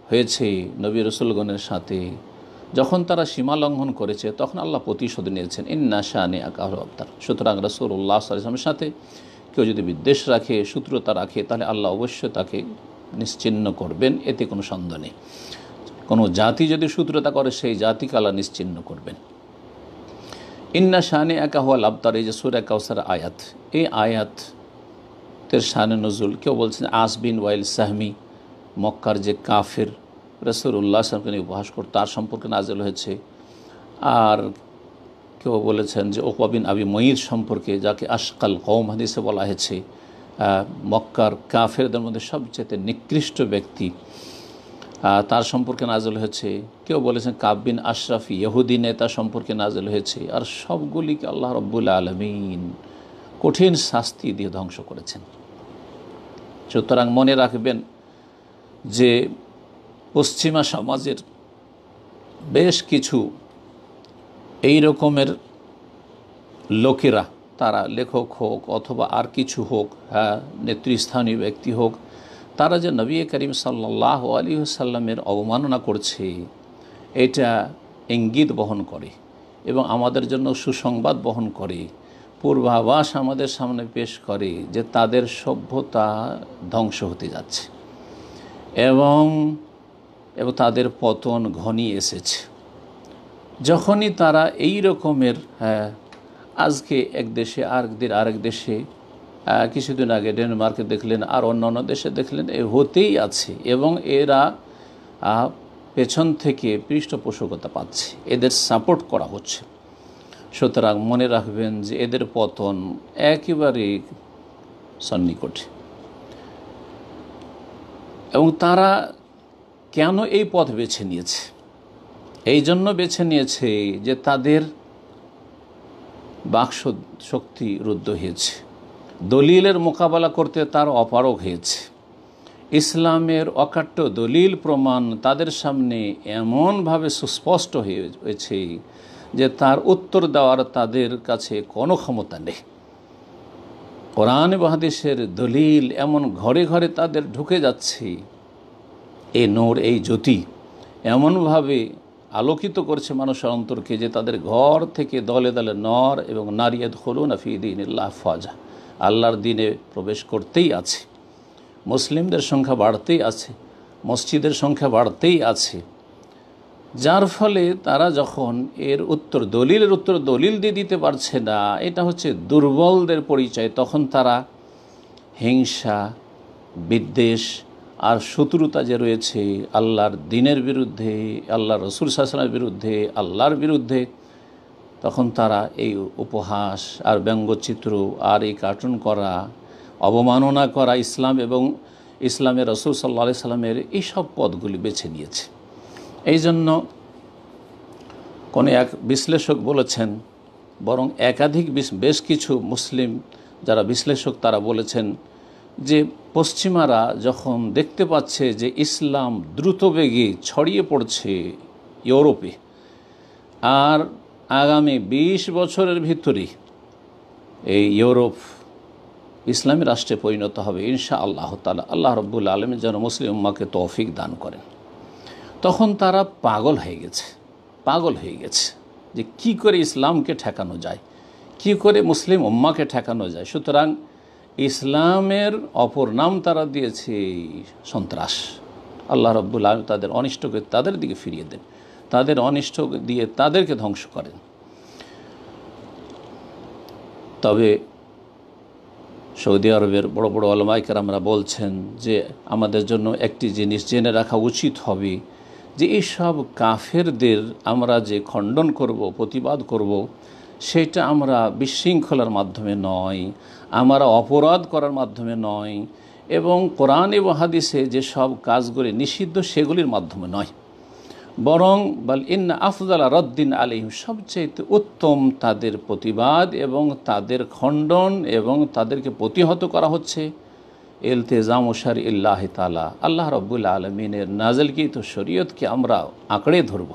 হয়েছে নবী রসুলগণের সাথে যখন তারা সীমা লঙ্ঘন করেছে তখন আল্লাহ প্রতিশোধ নিয়েছেন ইন্না শাহানি আকাহ আবতার সুতরাং উল্লাহ সালামের সাথে কেউ যদি বিদ্বেষ রাখে শত্রুতা রাখে তাহলে আল্লাহ অবশ্যই তাকে নিশ্চিহ্ন করবেন এতে কোনো সন্দেহ নেই কোনো জাতি যদি শত্রুতা করে সেই জাতিকে আল্লাহ নিশ্চিহ্ন করবেন ইন্না শাহানি একা হওয়া লাভতার এই যে সুর একাউসার আয়াত এই আয়াত তের শানে নজরুল কেউ বলছেন আসবিন ওয়াইল সাহমি মক্কার যে কাফের রসুল্লাহ সালামকে নিয়ে উপহাস করত তার সম্পর্কে নাজেল হয়েছে আর কেউ বলেছেন যে ওকাবিন আবি মঈর সম্পর্কে যাকে আশকাল কৌম হাদিসে বলা হয়েছে মক্কার কাফেরদের মধ্যে সবচেয়ে নিকৃষ্ট ব্যক্তি তার সম্পর্কে নাজল হয়েছে কেউ বলেছেন কাব্বিন আশরাফি ইহুদি নেতা সম্পর্কে নাজল হয়েছে আর সবগুলিকে আল্লাহ রব্বুল আলমিন কঠিন শাস্তি দিয়ে ধ্বংস করেছেন সুতরাং মনে রাখবেন যে পশ্চিমা সমাজের বেশ কিছু এই রকমের লোকেরা তারা লেখক হোক অথবা আর কিছু হোক হ্যাঁ নেতৃস্থানীয় ব্যক্তি হোক তারা যে নবী করিম সাল্লাহ আলী সাল্লামের অবমাননা করছে এটা ইঙ্গিত বহন করে এবং আমাদের জন্য সুসংবাদ বহন করে পূর্বাভাস আমাদের সামনে পেশ করে যে তাদের সভ্যতা ধ্বংস হতে যাচ্ছে এবং এবং তাদের পতন ঘনি এসেছে যখনই তারা এই রকমের হ্যাঁ, আজকে এক দেশে দিন আরেক দেশে কিছুদিন আগে ডেনমার্কে দেখলেন আর অন্য অন্য দেশে দেখলেন এ হতেই আছে এবং এরা পেছন থেকে পৃষ্ঠপোষকতা পাচ্ছে এদের সাপোর্ট করা হচ্ছে সুতরাং মনে রাখবেন যে এদের পতন একেবারেই সন্নিকটে এবং তারা কেন এই পথ বেছে নিয়েছে এই জন্য বেছে নিয়েছে যে তাদের বাক্স শক্তি রুদ্ধ হয়েছে দলিলের মোকাবেলা করতে তার অপারক হয়েছে ইসলামের অকাট্য দলিল প্রমাণ তাদের সামনে এমনভাবে সুস্পষ্ট হয়েছে যে তার উত্তর দেওয়ার তাদের কাছে কোনো ক্ষমতা নেই কোরআন বাহাদিসের দলিল এমন ঘরে ঘরে তাদের ঢুকে যাচ্ছে এ নোর এই জ্যোতি এমনভাবে আলোকিত করছে মানুষের অন্তরকে যে তাদের ঘর থেকে দলে দলে নর এবং নারিয়াদ হলুন আফি দিন ফাজা আল্লাহর দিনে প্রবেশ করতেই আছে মুসলিমদের সংখ্যা বাড়তেই আছে মসজিদের সংখ্যা বাড়তেই আছে যার ফলে তারা যখন এর উত্তর দলিলের উত্তর দলিল দিয়ে দিতে পারছে না এটা হচ্ছে দুর্বলদের পরিচয় তখন তারা হিংসা বিদ্বেষ আর শত্রুতা যে রয়েছে আল্লাহর দিনের বিরুদ্ধে আল্লাহর রসুল শাসনের বিরুদ্ধে আল্লাহর বিরুদ্ধে তখন তারা এই উপহাস আর ব্যঙ্গচিত্র আর এই কার্টুন করা অবমাননা করা ইসলাম এবং ইসলামের রসুল সাল্লা সাল্লামের এইসব পদগুলি বেছে নিয়েছে এই জন্য কোনো এক বিশ্লেষক বলেছেন বরং একাধিক বেশ কিছু মুসলিম যারা বিশ্লেষক তারা বলেছেন যে পশ্চিমারা যখন দেখতে পাচ্ছে যে ইসলাম দ্রুত বেগে ছড়িয়ে পড়ছে ইউরোপে আর আগামী বিশ বছরের ভিতরে এই ইউরোপ ইসলামী রাষ্ট্রে পরিণত হবে ইনশা আল্লাহ তালা আল্লাহ রব্বুল আলম যেন মুসলিম উম্মাকে তৌফিক দান করেন তখন তারা পাগল হয়ে গেছে পাগল হয়ে গেছে যে কি করে ইসলামকে ঠেকানো যায় কি করে মুসলিম উম্মাকে ঠেকানো যায় সুতরাং ইসলামের অপর নাম তারা দিয়েছে সন্ত্রাস আল্লাহ রব্বুল আলম তাদের অনিষ্টকে তাদের দিকে ফিরিয়ে দেন তাদের অনিষ্ট দিয়ে তাদেরকে ধ্বংস করেন তবে সৌদি আরবের বড় বড় আলমাইকার আমরা বলছেন যে আমাদের জন্য একটি জিনিস জেনে রাখা উচিত হবে যে এইসব কাফেরদের আমরা যে খণ্ডন করব প্রতিবাদ করব সেটা আমরা বিশৃঙ্খলার মাধ্যমে নয় আমরা অপরাধ করার মাধ্যমে নয় এবং কোরআন এবং হাদিসে যেসব কাজগুলি নিষিদ্ধ সেগুলির মাধ্যমে নয় বরং বল ইন্না আফজাল রদ্দিন আলিম সবচেয়ে উত্তম তাদের প্রতিবাদ এবং তাদের খণ্ডন এবং তাদেরকে প্রতিহত করা হচ্ছে ইলতেজাম ওশার ইল্লাহ তালা আল্লাহ রব্বুল আলমিনের নাজলকৃত শরীয়তকে আমরা আঁকড়ে ধরব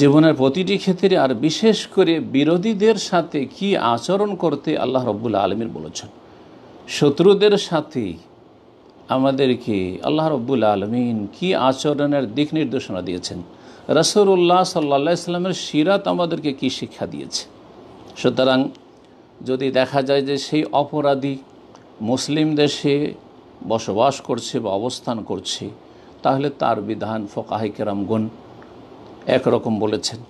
জীবনের প্রতিটি ক্ষেত্রে আর বিশেষ করে বিরোধীদের সাথে কি আচরণ করতে আল্লাহ রব্বুল আলমীর বলেছেন শত্রুদের সাথে আমাদেরকে আল্লাহ রব্বুল আলমিন কি আচরণের দিক নির্দেশনা দিয়েছেন রসরুল্লাহ সাল্লা ইসলামের সিরাত আমাদেরকে কি শিক্ষা দিয়েছে সুতরাং যদি দেখা যায় যে সেই অপরাধী মুসলিম দেশে বসবাস করছে বা অবস্থান করছে তাহলে তার বিধান ফোকাহি কেরামগুন একরকম বলেছেন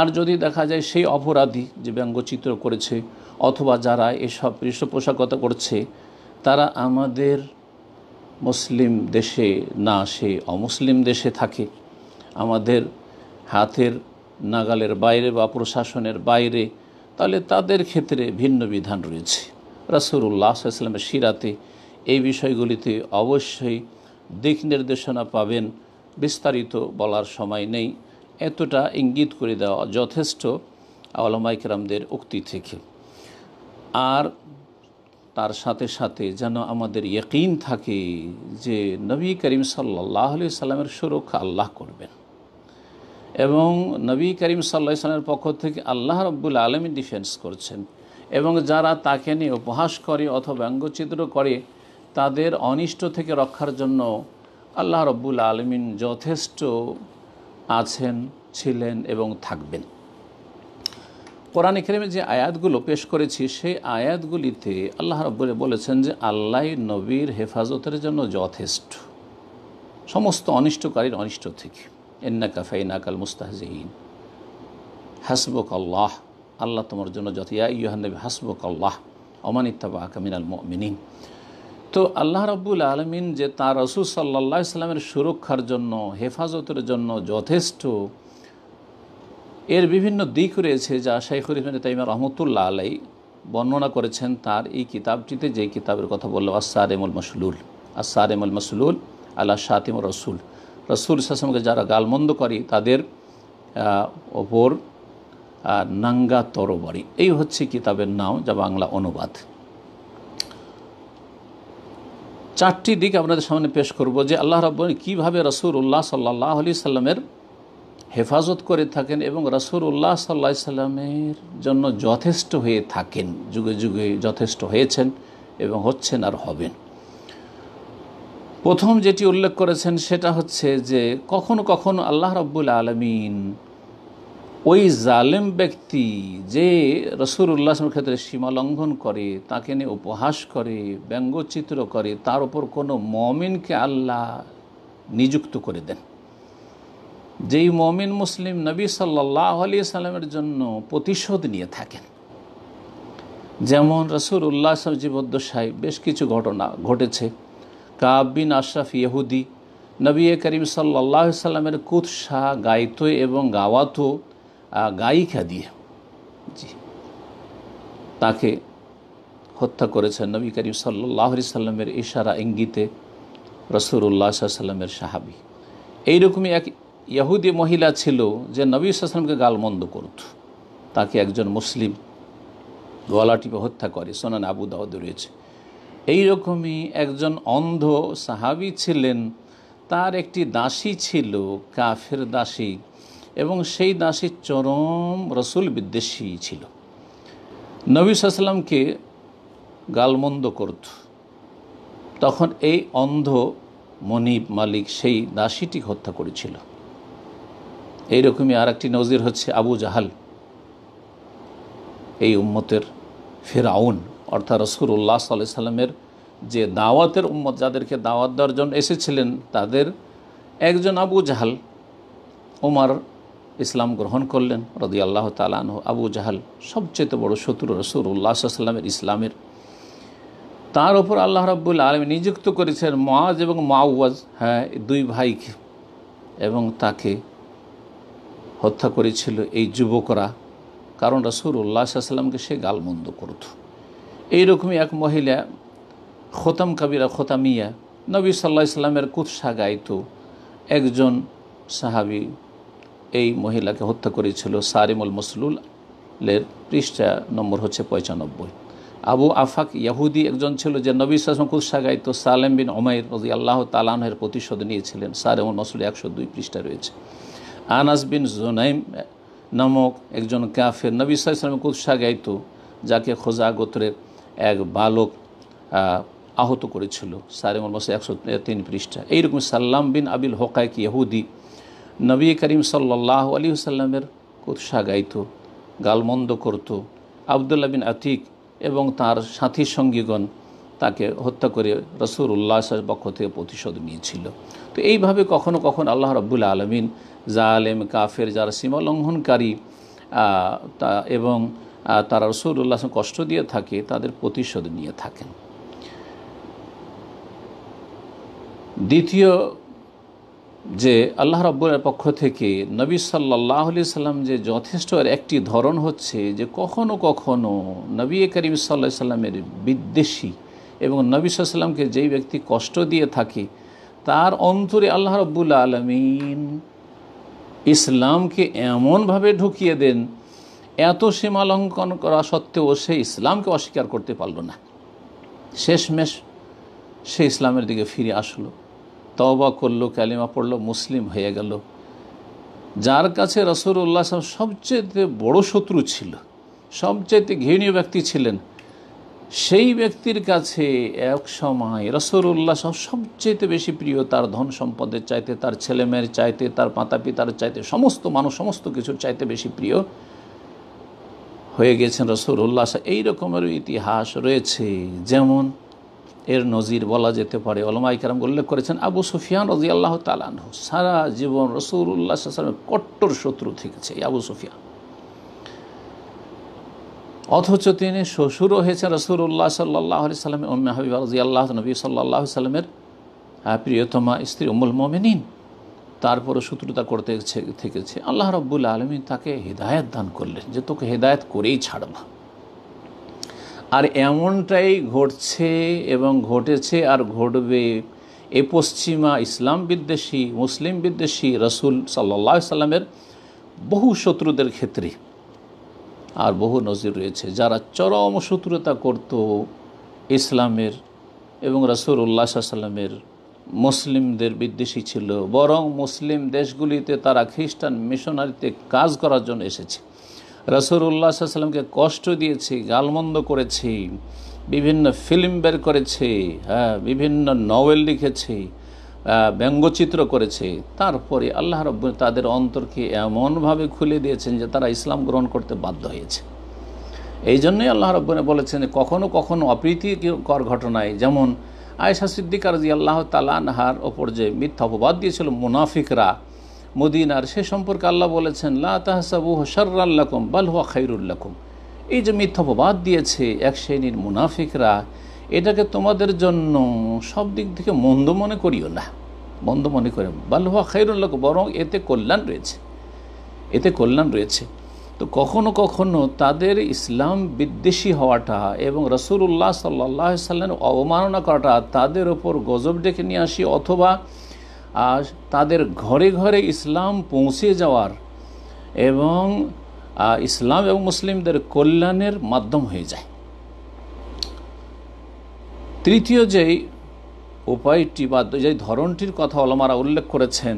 আর যদি দেখা যায় সেই অপরাধী যে ব্যঙ্গচিত্র করেছে অথবা যারা এসব পৃষ্ঠপোষকতা করছে তারা আমাদের মুসলিম দেশে না সে অমুসলিম দেশে থাকে আমাদের হাতের নাগালের বাইরে বা প্রশাসনের বাইরে তাহলে তাদের ক্ষেত্রে ভিন্ন বিধান রয়েছে রাসুরুল্লাহামের সিরাতে এই বিষয়গুলিতে অবশ্যই দিক নির্দেশনা পাবেন বিস্তারিত বলার সময় নেই এতটা ইঙ্গিত করে দেওয়া যথেষ্ট আলমাইকরামদের উক্তি থেকে আর তার সাথে সাথে যেন আমাদের ইয়কিন থাকে যে নবী করিম সাল্লাহ আলি সাল্লামের সুরক্ষা আল্লাহ করবেন এবং নবী করিম সাল্লা পক্ষ থেকে আল্লাহ রব্বুল আলমী ডিফেন্স করছেন এবং যারা তাকে নিয়ে উপহাস করে অথবা ব্যঙ্গচিত্র করে তাদের অনিষ্ট থেকে রক্ষার জন্য আল্লাহ রব্বুল আলমিন যথেষ্ট আছেন ছিলেন এবং থাকবেন কোরআন এখানে যে আয়াতগুলো পেশ করেছি সেই আয়াতগুলিতে আল্লাহ রব্বুল বলেছেন যে আল্লাহ নবীর হেফাজতের জন্য যথেষ্ট সমস্ত অনিষ্টকারীর অনিষ্ট থেকে এন্না মুস্তাহজিহীন হাসবুক আল্লাহ আল্লাহ তোমার জন্য যথিয়া ইহানবী হাসবুক আল্লাহ অমানিত্তাবা আকামিনাল মিনী তো আল্লাহ রব্বুল আলমিন যে তার রসুল সাল্লা ইসলামের সুরক্ষার জন্য হেফাজতের জন্য যথেষ্ট এর বিভিন্ন দিক রয়েছে যা শাইখুর ইসমান তাইমা রহমতুল্লাহ আলাই বর্ণনা করেছেন তার এই কিতাবটিতে যে কিতাবের কথা বলল আসার এমুল মসলুল আসার এমুল মসলুল আল্লাহ শাতিম রসুল রসুল ইসলামকে যারা গালমন্দ করে তাদের ওপর নাঙ্গা তরবারি এই হচ্ছে কিতাবের নাম যা বাংলা অনুবাদ চারটি দিক আপনাদের সামনে পেশ করব যে আল্লাহ রব কীভাবে রসুল উল্লাহ সাল্লাহ আলি সাল্লামের হেফাজত করে থাকেন এবং রসুল উল্লাহ সাল্লা সাল্লামের জন্য যথেষ্ট হয়ে থাকেন যুগে যুগে যথেষ্ট হয়েছেন এবং হচ্ছেন আর হবেন প্রথম যেটি উল্লেখ করেছেন সেটা হচ্ছে যে কখনো কখনো আল্লাহ রব্বুল আলমিন ওই জালেম ব্যক্তি যে রসুল উল্লাসের ক্ষেত্রে সীমা লঙ্ঘন করে তাকে নিয়ে উপহাস করে ব্যঙ্গচিত্র করে তার উপর কোনো মমিনকে আল্লাহ নিযুক্ত করে দেন যেই মমিন মুসলিম নবী সাল্লাহ আলি সাল্লামের জন্য প্রতিশোধ নিয়ে থাকেন যেমন রসুল উল্লাহ জীবদ্দশায় বেশ কিছু ঘটনা ঘটেছে কাব বিন আশরাফ ইহুদি নবী করিম সাল্লাহ সাল্লামের কুৎসা গাইত এবং গাওয়াত গায়িকা দিয়ে জি তাকে হত্যা করেছেন নবী করিম সাল্লাহ সাল্লামের ইশারা ইঙ্গিতে রসুল্লাহ সাল্লামের সাহাবি এইরকমই এক ইহুদি মহিলা ছিল যে নবী সাল্লামকে গালমন্দ করত তাকে একজন মুসলিম গলা হত্যা করে সোনান আবু দাউদ রয়েছে এই রকমই একজন অন্ধ সাহাবি ছিলেন তার একটি দাসী ছিল কাফের দাসী এবং সেই দাসী চরম রসুল বিদ্বেষী ছিল নবী সাল্লামকে গালমন্দ করত তখন এই অন্ধ মনিব মালিক সেই দাসীটি হত্যা করেছিল এইরকমই আর একটি নজির হচ্ছে আবু জাহাল এই উম্মতের ফেরাউন অর্থাৎ রসুল্লাহ সাল্লাহ সাল্লামের যে দাওয়াতের উম্মত যাদেরকে দাওয়াত দেওয়ার জন্য এসেছিলেন তাদের একজন আবু জাহাল ওমার ইসলাম গ্রহণ করলেন রদি আল্লাহ তালান আবু জাহাল সবচেয়ে বড় শত্রু রসুর উল্লাহ সাল্লামের ইসলামের তার ওপর আল্লাহ রাবুল আলম নিযুক্ত করেছেন মাজ এবং মাওয়াজ হ্যাঁ দুই ভাইকে এবং তাকে হত্যা করেছিল এই যুবকরা কারণ রসুর উল্লাহ সাল্লামকে সে গালমন্দ করত এইরকমই এক মহিলা খোতাম কাবিরা খোতামিয়া নবী সাল্লাহ ইসলামের কুৎসা গাইত একজন সাহাবি এই মহিলাকে হত্যা করেছিল সারিমুল মসলুলের পৃষ্ঠা নম্বর হচ্ছে পঁচানব্বই আবু আফাক ইয়াহুদি একজন ছিল যে নবী সাসম কুৎসা গাইত সালেম বিন ওমাইর রাজি আল্লাহ তালানহের প্রতিশোধ নিয়েছিলেন সারেমুল মসলুল একশো দুই পৃষ্ঠা রয়েছে আনাস বিন জোনাইম নামক একজন কাফের নবী সাহসালাম কুৎসা গাইত যাকে খোজা গোত্রের এক বালক আহত করেছিল সারে অলমোস্ট একশো তিন পৃষ্ঠা এইরকম সাল্লাম বিন আবিল হকায়ক ইহুদি নবী করিম সাল্লাহ আলী সাল্লামের কুৎসা গাইত গালমন্দ করত আবদুল্লা বিন আতিক এবং তার সাথী সঙ্গীগণ তাকে হত্যা করে রসুর উল্লাস পক্ষ থেকে প্রতিশোধ নিয়েছিল তো এইভাবে কখনো কখনো আল্লাহ রব্বুল আলমিন জালেম কাফের যারা সীমালঙ্ঘনকারী তা এবং তারা রসুল্লাহ কষ্ট দিয়ে থাকে তাদের প্রতিশোধ নিয়ে থাকেন দ্বিতীয় যে আল্লাহ রব্বরের পক্ষ থেকে নবী সাল্লাহ আলি সাল্লাম যে যথেষ্ট একটি ধরন হচ্ছে যে কখনো কখনো নবী করিম সাল্লাহ সাল্লামের বিদ্বেষী এবং নবী সাল্লামকে যেই ব্যক্তি কষ্ট দিয়ে থাকে তার অন্তরে আল্লাহ রব্বুল আলমিন ইসলামকে এমনভাবে ঢুকিয়ে দেন এত সীমা লঙ্ঘন করা সত্ত্বেও সে ইসলামকে অস্বীকার করতে পারল না শেষমেশ সে ইসলামের দিকে ফিরে আসলো তবা করলো ক্যালিমা পড়ল মুসলিম হয়ে গেল যার কাছে রসুল্লাহ সাহেব সবচেয়ে বড় শত্রু ছিল সবচেয়ে ঘৃণীয় ব্যক্তি ছিলেন সেই ব্যক্তির কাছে এক সময় রসুল্লাহ সাহেব সবচেয়ে বেশি প্রিয় তার ধন সম্পদের চাইতে তার ছেলেমেয়ের চাইতে তার মাতা পিতার চাইতে সমস্ত মানুষ সমস্ত কিছুর চাইতে বেশি প্রিয় হয়ে গেছেন রসুল উল্লাহ এই রকমেরও ইতিহাস রয়েছে যেমন এর নজির বলা যেতে পারে অলমাইকারাম উল্লেখ করেছেন আবু সুফিয়ান রজি আল্লাহ তালান সারা জীবন রসুল উল্লাহ কট্টর শত্রু থেকেছে এই আবু সুফিয়ান অথচ তিনি শ্বশুরও হয়েছেন রসুল উল্লাহ সাল্লাহ আলি সাল্লামের উম্মে হাবিব রজি আল্লাহ নবী সাল্লাহ সাল্লামের প্রিয়তমা স্ত্রী উমুল মমিনিন তারপরে শত্রুতা করতে থেকেছে আল্লাহ রব্বুল আলমী তাকে হৃদায়ত দান করলেন যে তোকে হৃদায়ত করেই ছাড়ব আর এমনটাই ঘটছে এবং ঘটেছে আর ঘটবে এ পশ্চিমা ইসলাম বিদ্বেষী মুসলিম বিদ্বেষী রসুল সাল্লা সাল্লামের বহু শত্রুদের ক্ষেত্রে আর বহু নজির রয়েছে যারা চরম শত্রুতা করত ইসলামের এবং রসুল উল্লা সাল্লামের মুসলিমদের বিদ্বেষী ছিল বরং মুসলিম দেশগুলিতে তারা খ্রিস্টান মিশনারিতে কাজ করার জন্য এসেছে রসুল্লাহ সাল্লামকে কষ্ট দিয়েছে গালমন্দ করেছে বিভিন্ন ফিল্ম বের করেছে হ্যাঁ বিভিন্ন নভেল লিখেছে ব্যঙ্গচিত্র করেছে তারপরে আল্লাহ রব তাদের অন্তরকে এমনভাবে খুলে দিয়েছেন যে তারা ইসলাম গ্রহণ করতে বাধ্য হয়েছে এই জন্যই আল্লাহ রব্বনে বলেছেন কখনো কখনো অপ্রীতিকর ঘটনায় যেমন আয়সা সিদ্দিকা রাজি আল্লাহ তালানহার ওপর যে মিথ্যা অপবাদ দিয়েছিল মুনাফিকরা মদিনার সে সম্পর্কে আল্লাহ বলেছেন লা তাহসাবু হসর্রাল্লাকুম বালহুয়া খাইরুল্লাকুম এই যে মিথ্যা অপবাদ দিয়েছে এক শ্রেণীর মুনাফিকরা এটাকে তোমাদের জন্য সব দিক থেকে মন্দ মনে করিও না মন্দ মনে করে বালহুয়া খৈরুল্লাকুম বরং এতে কল্যাণ রয়েছে এতে কল্যাণ রয়েছে তো কখনো কখনো তাদের ইসলাম বিদ্বেষী হওয়াটা এবং রসুল্লাহ সাল্লাহ সাল্লাম অবমাননা করাটা তাদের ওপর গজব ডেকে নিয়ে আসি অথবা তাদের ঘরে ঘরে ইসলাম পৌঁছে যাওয়ার এবং ইসলাম এবং মুসলিমদের কল্যাণের মাধ্যম হয়ে যায় তৃতীয় যেই উপায়টি বা যে ধরনটির কথা অলমারা উল্লেখ করেছেন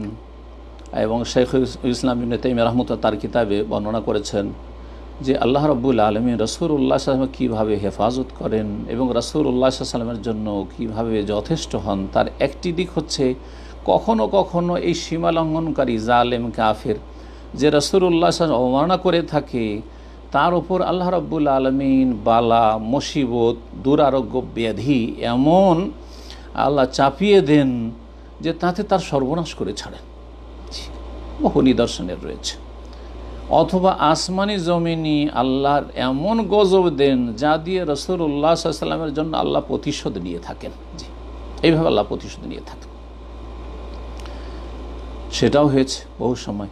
এবং শেখ ইসলাম ইবনে তাইম রহমত তার কিতাবে বর্ণনা করেছেন যে আল্লাহ রব্বুল আলমী রসুর উল্লাহ সাল্লাম কীভাবে হেফাজত করেন এবং রসুর উল্লাহ সাল্লামের জন্য কীভাবে যথেষ্ট হন তার একটি দিক হচ্ছে কখনো কখনো এই সীমা লঙ্ঘনকারী জালেম কাফের যে রসুর উল্লাহ অবমাননা করে থাকে তার ওপর আল্লাহ রব্বুল আলমিন বালা মুসিবত দুরারোগ্য ব্যাধি এমন আল্লাহ চাপিয়ে দেন যে তাতে তার সর্বনাশ করে ছাড়েন বহু নিদর্শনের রয়েছে অথবা আসমানি জমিনি আল্লাহর এমন গজব দেন যা দিয়ে রসুল্লাহ সাল্লামের জন্য আল্লাহ প্রতিশোধ নিয়ে থাকেন জি এইভাবে আল্লাহ প্রতিশোধ নিয়ে থাকেন সেটাও হয়েছে বহু সময়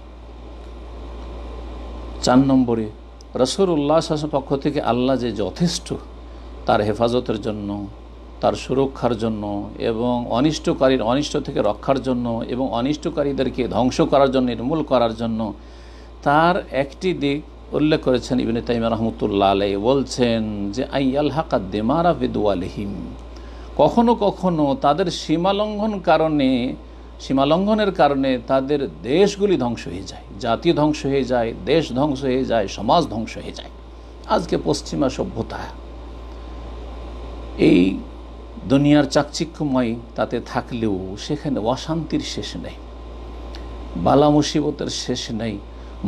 চার নম্বরে রসুল উল্লাহ পক্ষ থেকে আল্লাহ যে যথেষ্ট তার হেফাজতের জন্য তার সুরক্ষার জন্য এবং অনিষ্টকারীর অনিষ্ট থেকে রক্ষার জন্য এবং অনিষ্টকারীদেরকে ধ্বংস করার জন্য নির্মূল করার জন্য তার একটি দিক উল্লেখ করেছেন ইবিন তাইমা রহমতুল্লা আলাই বলছেন যে আইয়াল হাকা দেমারা বেদুয়ালহিম কখনো কখনো তাদের সীমালঙ্ঘন কারণে সীমালঙ্ঘনের কারণে তাদের দেশগুলি ধ্বংস হয়ে যায় জাতি ধ্বংস হয়ে যায় দেশ ধ্বংস হয়ে যায় সমাজ ধ্বংস হয়ে যায় আজকে পশ্চিমা সভ্যতা এই দুনিয়ার চাকচিক্যময় তাতে থাকলেও সেখানে অশান্তির শেষ নেই বালা মুসিবতের শেষ নেই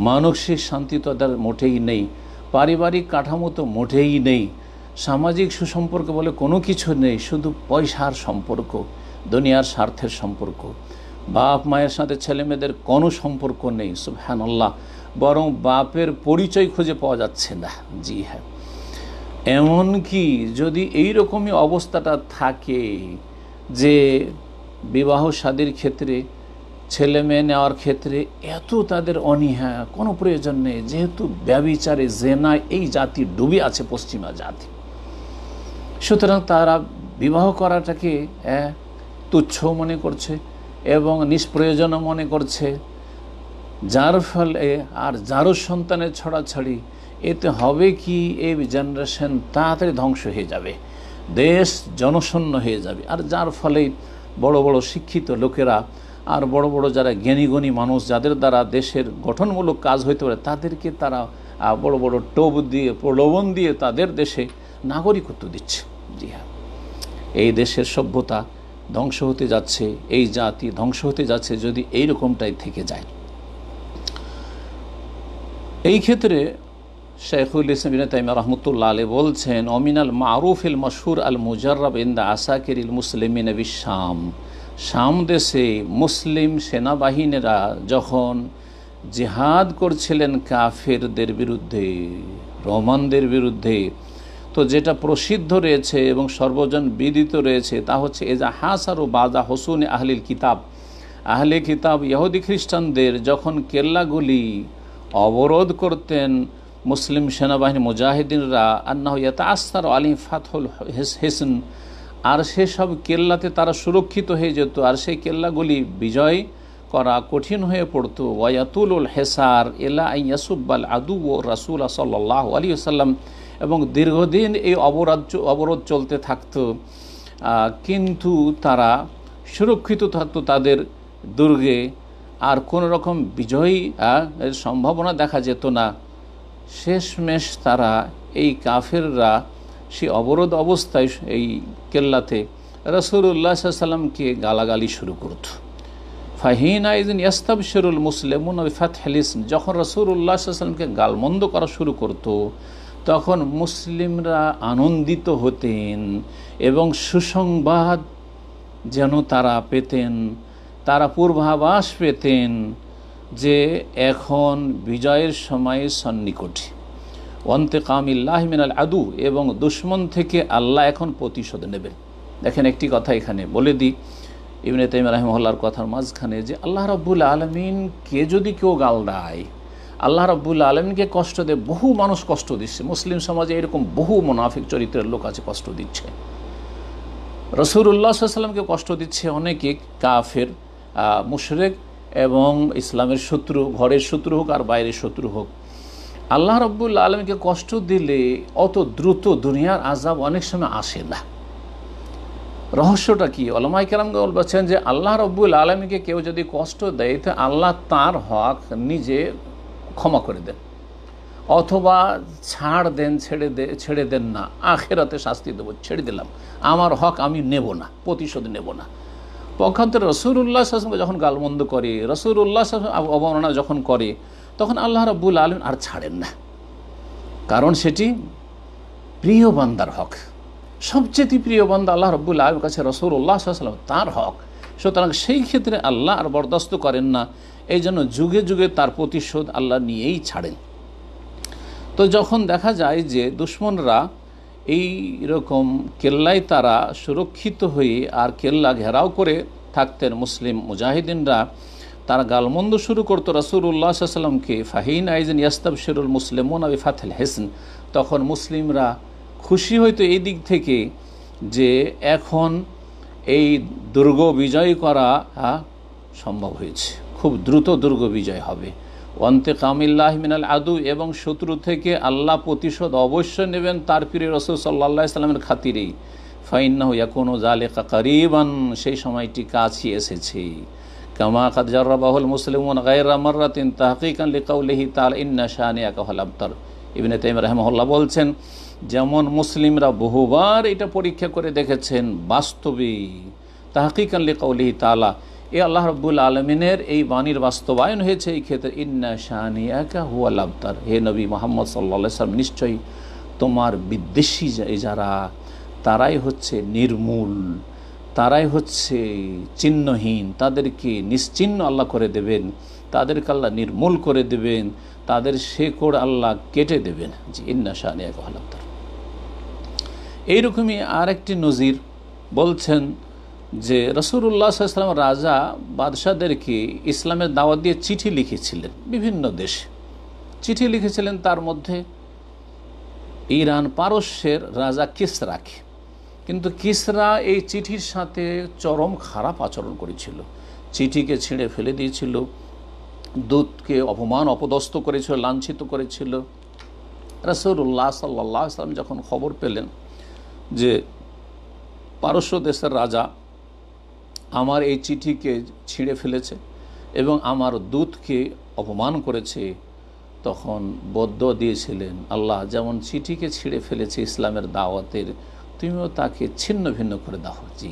মানসিক শান্তি তো তার মোটেই নেই পারিবারিক কাঠামো তো মোটেই নেই সামাজিক সুসম্পর্ক বলে কোনো কিছু নেই শুধু পয়সার সম্পর্ক দুনিয়ার স্বার্থের সম্পর্ক বাপ মায়ের সাথে ছেলেমেয়েদের কোনো সম্পর্ক নেই সুবহানাল্লাহ বরং বাপের পরিচয় খুঁজে পাওয়া যাচ্ছে না জি হ্যাঁ এমনকি যদি এই রকমই অবস্থাটা থাকে যে বিবাহ সাদীর ক্ষেত্রে ছেলে মেয়ে নেওয়ার ক্ষেত্রে এত তাদের অনীহা কোনো প্রয়োজন নেই যেহেতু ব্যবিচারে জেনা এই জাতি ডুবে আছে পশ্চিমা জাতি সুতরাং তারা বিবাহ করাটাকে তুচ্ছ মনে করছে এবং নিষ্প্রয়োজনও মনে করছে যার ফলে আর যারও সন্তানের ছড়াছড়ি এতে হবে কি এই জেনারেশন তাড়াতাড়ি ধ্বংস হয়ে যাবে দেশ জনশূন্য হয়ে যাবে আর যার ফলে বড় বড় শিক্ষিত লোকেরা আর বড় বড় যারা জ্ঞানীগণী মানুষ যাদের দ্বারা দেশের গঠনমূলক কাজ হইতে পারে তাদেরকে তারা বড় বড় টোপ দিয়ে প্রলোভন দিয়ে তাদের দেশে নাগরিকত্ব দিচ্ছে জি হ্যাঁ এই দেশের সভ্যতা ধ্বংস হতে যাচ্ছে এই জাতি ধ্বংস হতে যাচ্ছে যদি এই রকমটাই থেকে যায় এই ক্ষেত্রে শেখুল ইসলাম বিন তাইমা রহমতুল্লাহ আলী বলছেন অমিনাল মারুফ মশহুর আল মুজারব ইন দা আসাকির ইল মুসলিম শাম শাম দেশে মুসলিম সেনাবাহিনীরা যখন জিহাদ করছিলেন কাফেরদের বিরুদ্ধে রোমানদের বিরুদ্ধে তো যেটা প্রসিদ্ধ রয়েছে এবং সর্বজন বিদিত রয়েছে তা হচ্ছে এজা হাসার ও বাজা হোসুন আহলিল কিতাব আহলে কিতাব ইহুদি খ্রিস্টানদের যখন কেল্লাগুলি অবরোধ করতেন মুসলিম সেনাবাহিনী মুজাহিদিনরা আন্না হইয়াতে আস্তার আলিম ফাতহুল হেসন আর সেসব কেল্লাতে তারা সুরক্ষিত হয়ে যেত আর সেই কেল্লাগুলি বিজয় করা কঠিন হয়ে পড়তো ওয়াতুল হেসার এলা ইয়াসুব্বাল আদু ও রাসুল সাল্লাহ আলী আসাল্লাম এবং দীর্ঘদিন এই অবরোধ অবরোধ চলতে থাকত কিন্তু তারা সুরক্ষিত থাকত তাদের দুর্গে আর কোনো রকম বিজয়ী সম্ভাবনা দেখা যেত না শেষমেশ তারা এই কাফেররা সে অবরোধ অবস্থায় এই কেল্লাতে রসুল্লাহ সাল্লামকে গালাগালি শুরু করত ফাহিন আইদিন ইয়াস্তাব শরুল মুসলিমুন ফাতহালিসম যখন রসুল্লাহ সাল্লামকে গালমন্দ করা শুরু করত তখন মুসলিমরা আনন্দিত হতেন এবং সুসংবাদ যেন তারা পেতেন তারা পূর্বাভাস পেতেন যে এখন বিজয়ের সময়ে সন্নিকট মিন মিনাল আদু এবং দুশ্মন থেকে আল্লাহ এখন প্রতিশোধ নেবেন দেখেন একটি কথা এখানে বলে দিই ইবনে তাইম রাহিমহল্লার কথার মাঝখানে যে আল্লাহ রব্বুল আলমিনকে যদি কেউ গাল দেয় আল্লাহ রব্বুল আলমিনকে কষ্ট দেয় বহু মানুষ কষ্ট দিচ্ছে মুসলিম সমাজে এরকম বহু মুনাফিক চরিত্রের লোক আছে কষ্ট দিচ্ছে রসুরুল্লাহ সাল্লামকে কষ্ট দিচ্ছে অনেকে কাফের মুশরেক এবং ইসলামের শত্রু ঘরের শত্রু হোক আর বাইরের শত্রু হোক আল্লাহ রব্বুল্লা আলমীকে কষ্ট দিলে অত দ্রুত দুনিয়ার আজাব অনেক সময় আসে না রহস্যটা কি আলমাই কেরাম বলছেন যে আল্লাহ রব্বুল আলমীকে কেউ যদি কষ্ট দেয় তো আল্লাহ তার হক নিজে ক্ষমা করে দেন অথবা ছাড় দেন ছেড়ে দে ছেড়ে দেন না আখেরাতে শাস্তি দেবো ছেড়ে দিলাম আমার হক আমি নেব না প্রতিশোধ নেব না পক্ষান্তরে রসুল্লাহ আসলামকে যখন গালমন্দ করে রসুল্লাহ অবমাননা যখন করে তখন আল্লাহ রব্বুল আলম আর ছাড়েন না কারণ সেটি প্রিয় বান্দার হক সবচেয়ে প্রিয় বান্দা আল্লাহ রব্বুল আলমের কাছে উল্লাহ সাল্লাম তার হক সুতরাং সেই ক্ষেত্রে আল্লাহ আর বরদাস্ত করেন না এই জন্য যুগে যুগে তার প্রতিশোধ আল্লাহ নিয়েই ছাড়েন তো যখন দেখা যায় যে দুশ্মনরা এই রকম কেল্লায় তারা সুরক্ষিত হয়ে আর কেল্লা ঘেরাও করে থাকতেন মুসলিম মুজাহিদিনরা তারা গালমন্দ শুরু করতো রাসুল্লাহ সাল্লামকে ফাহিন আইজিন ইয়াস্তাব শেরুল মুসলিম মোনাবি ফাতেল হেসন তখন মুসলিমরা খুশি হইতো এই দিক থেকে যে এখন এই দুর্গ বিজয় করা সম্ভব হয়েছে খুব দ্রুত দুর্গ বিজয় হবে অন্তে কামিল্লাহ মিনাল আদু এবং শত্রু থেকে আল্লাহ প্রতিশোধ অবশ্যই নেবেন তার প্রিয় রসুল সাল্লা সাল্লামের খাতিরেই ফাইন্না হইয়া কোনো জালেকা কারিবান সেই সময়টি কাছে এসেছে কামা কাজারাবাহুল মুসলিমন গায়রা মার্রাতিন তাহকিকান লিকাউলিহি তাল ইন্না শাহানি আকাহল আবতার ইবিনে তাইম রহমহল্লা বলছেন যেমন মুসলিমরা বহুবার এটা পরীক্ষা করে দেখেছেন বাস্তবে তাহকিকান লিকাউলিহি তালা এ আল্লাহ রব্বুল আলমিনের এই বাণীর বাস্তবায়ন হয়েছে এই ক্ষেত্রে ইন্না শাহানি একা হুয়া লাবতার হে নবী মোহাম্মদ সাল্লা সাল্লাম নিশ্চয়ই তোমার বিদ্বেষী যারা তারাই হচ্ছে নির্মূল তারাই হচ্ছে চিহ্নহীন তাদেরকে নিশ্চিহ্ন আল্লাহ করে দেবেন তাদেরকে আল্লাহ নির্মূল করে দেবেন তাদের শেকড় আল্লাহ কেটে দেবেন জি ইন্না শাহানি একা হুয়া লাবতার এইরকমই আরেকটি নজির বলছেন যে রসুল্লাহ সাল্লাম রাজা বাদশাহদেরকে ইসলামের দাওয়াত দিয়ে চিঠি লিখেছিলেন বিভিন্ন দেশে চিঠি লিখেছিলেন তার মধ্যে ইরান পারস্যের রাজা কিসরাকে কিন্তু কিসরা এই চিঠির সাথে চরম খারাপ আচরণ করেছিল চিঠিকে ছিঁড়ে ফেলে দিয়েছিল দূতকে অপমান অপদস্থ করেছিল লাঞ্ছিত করেছিল রসুল্লাহ সাল্লাহ সাল্লাম যখন খবর পেলেন যে পারস্য দেশের রাজা আমার এই চিঠিকে ছিঁড়ে ফেলেছে এবং আমার দূতকে অপমান করেছে তখন বদ্য দিয়েছিলেন আল্লাহ যেমন চিঠিকে ছিঁড়ে ফেলেছে ইসলামের দাওয়াতের তুমিও তাকে ছিন্ন ভিন্ন করে দাও জি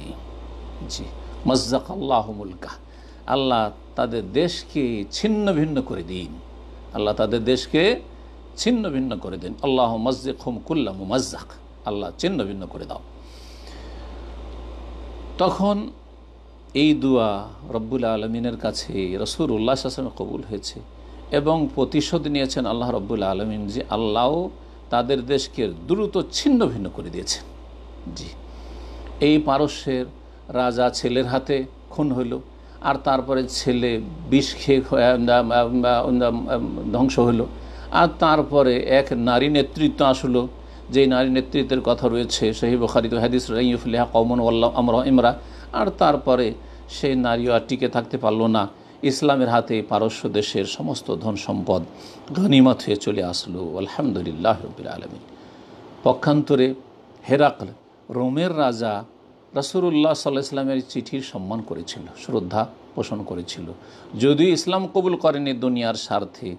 জি মজ্জাক আল্লাহ মুলকা আল্লাহ তাদের দেশকে ছিন্ন ভিন্ন করে দিন আল্লাহ তাদের দেশকে ছিন্ন ভিন্ন করে দিন আল্লাহ মজ্জিক হুম কুল্লাম মজ্জাক আল্লাহ ছিন্ন ভিন্ন করে দাও তখন এই দোয়া রব্বুল আলমিনের কাছে রসুর উল্লাহ আসলামে কবুল হয়েছে এবং প্রতিশোধ নিয়েছেন আল্লাহ রব্বুল আলমিন যে আল্লাহ তাদের দেশকে দ্রুত ছিন্ন ভিন্ন করে দিয়েছেন জি এই পারস্যের রাজা ছেলের হাতে খুন হইল আর তারপরে ছেলে বিষ খেয়ে ধ্বংস হইল আর তারপরে এক নারী নেতৃত্ব আসলো যেই নারী নেতৃত্বের কথা রয়েছে সেই বখারিত হাদিস রাইফুল্লাহ কমন আল্লাহ আমরা ইমরা আর তারপরে সেই নারীও আর টিকে থাকতে পারল না ইসলামের হাতে পারস্য দেশের সমস্ত ধন সম্পদ গনিমত হয়ে চলে আসলো আলহামদুলিল্লাহ রবির আলমী পক্ষান্তরে হেরাকল রোমের রাজা রাসুরুল্লাহ সাল্লাহ ইসলামের চিঠির সম্মান করেছিল শ্রদ্ধা পোষণ করেছিল যদি ইসলাম কবুল করেনি দুনিয়ার স্বার্থে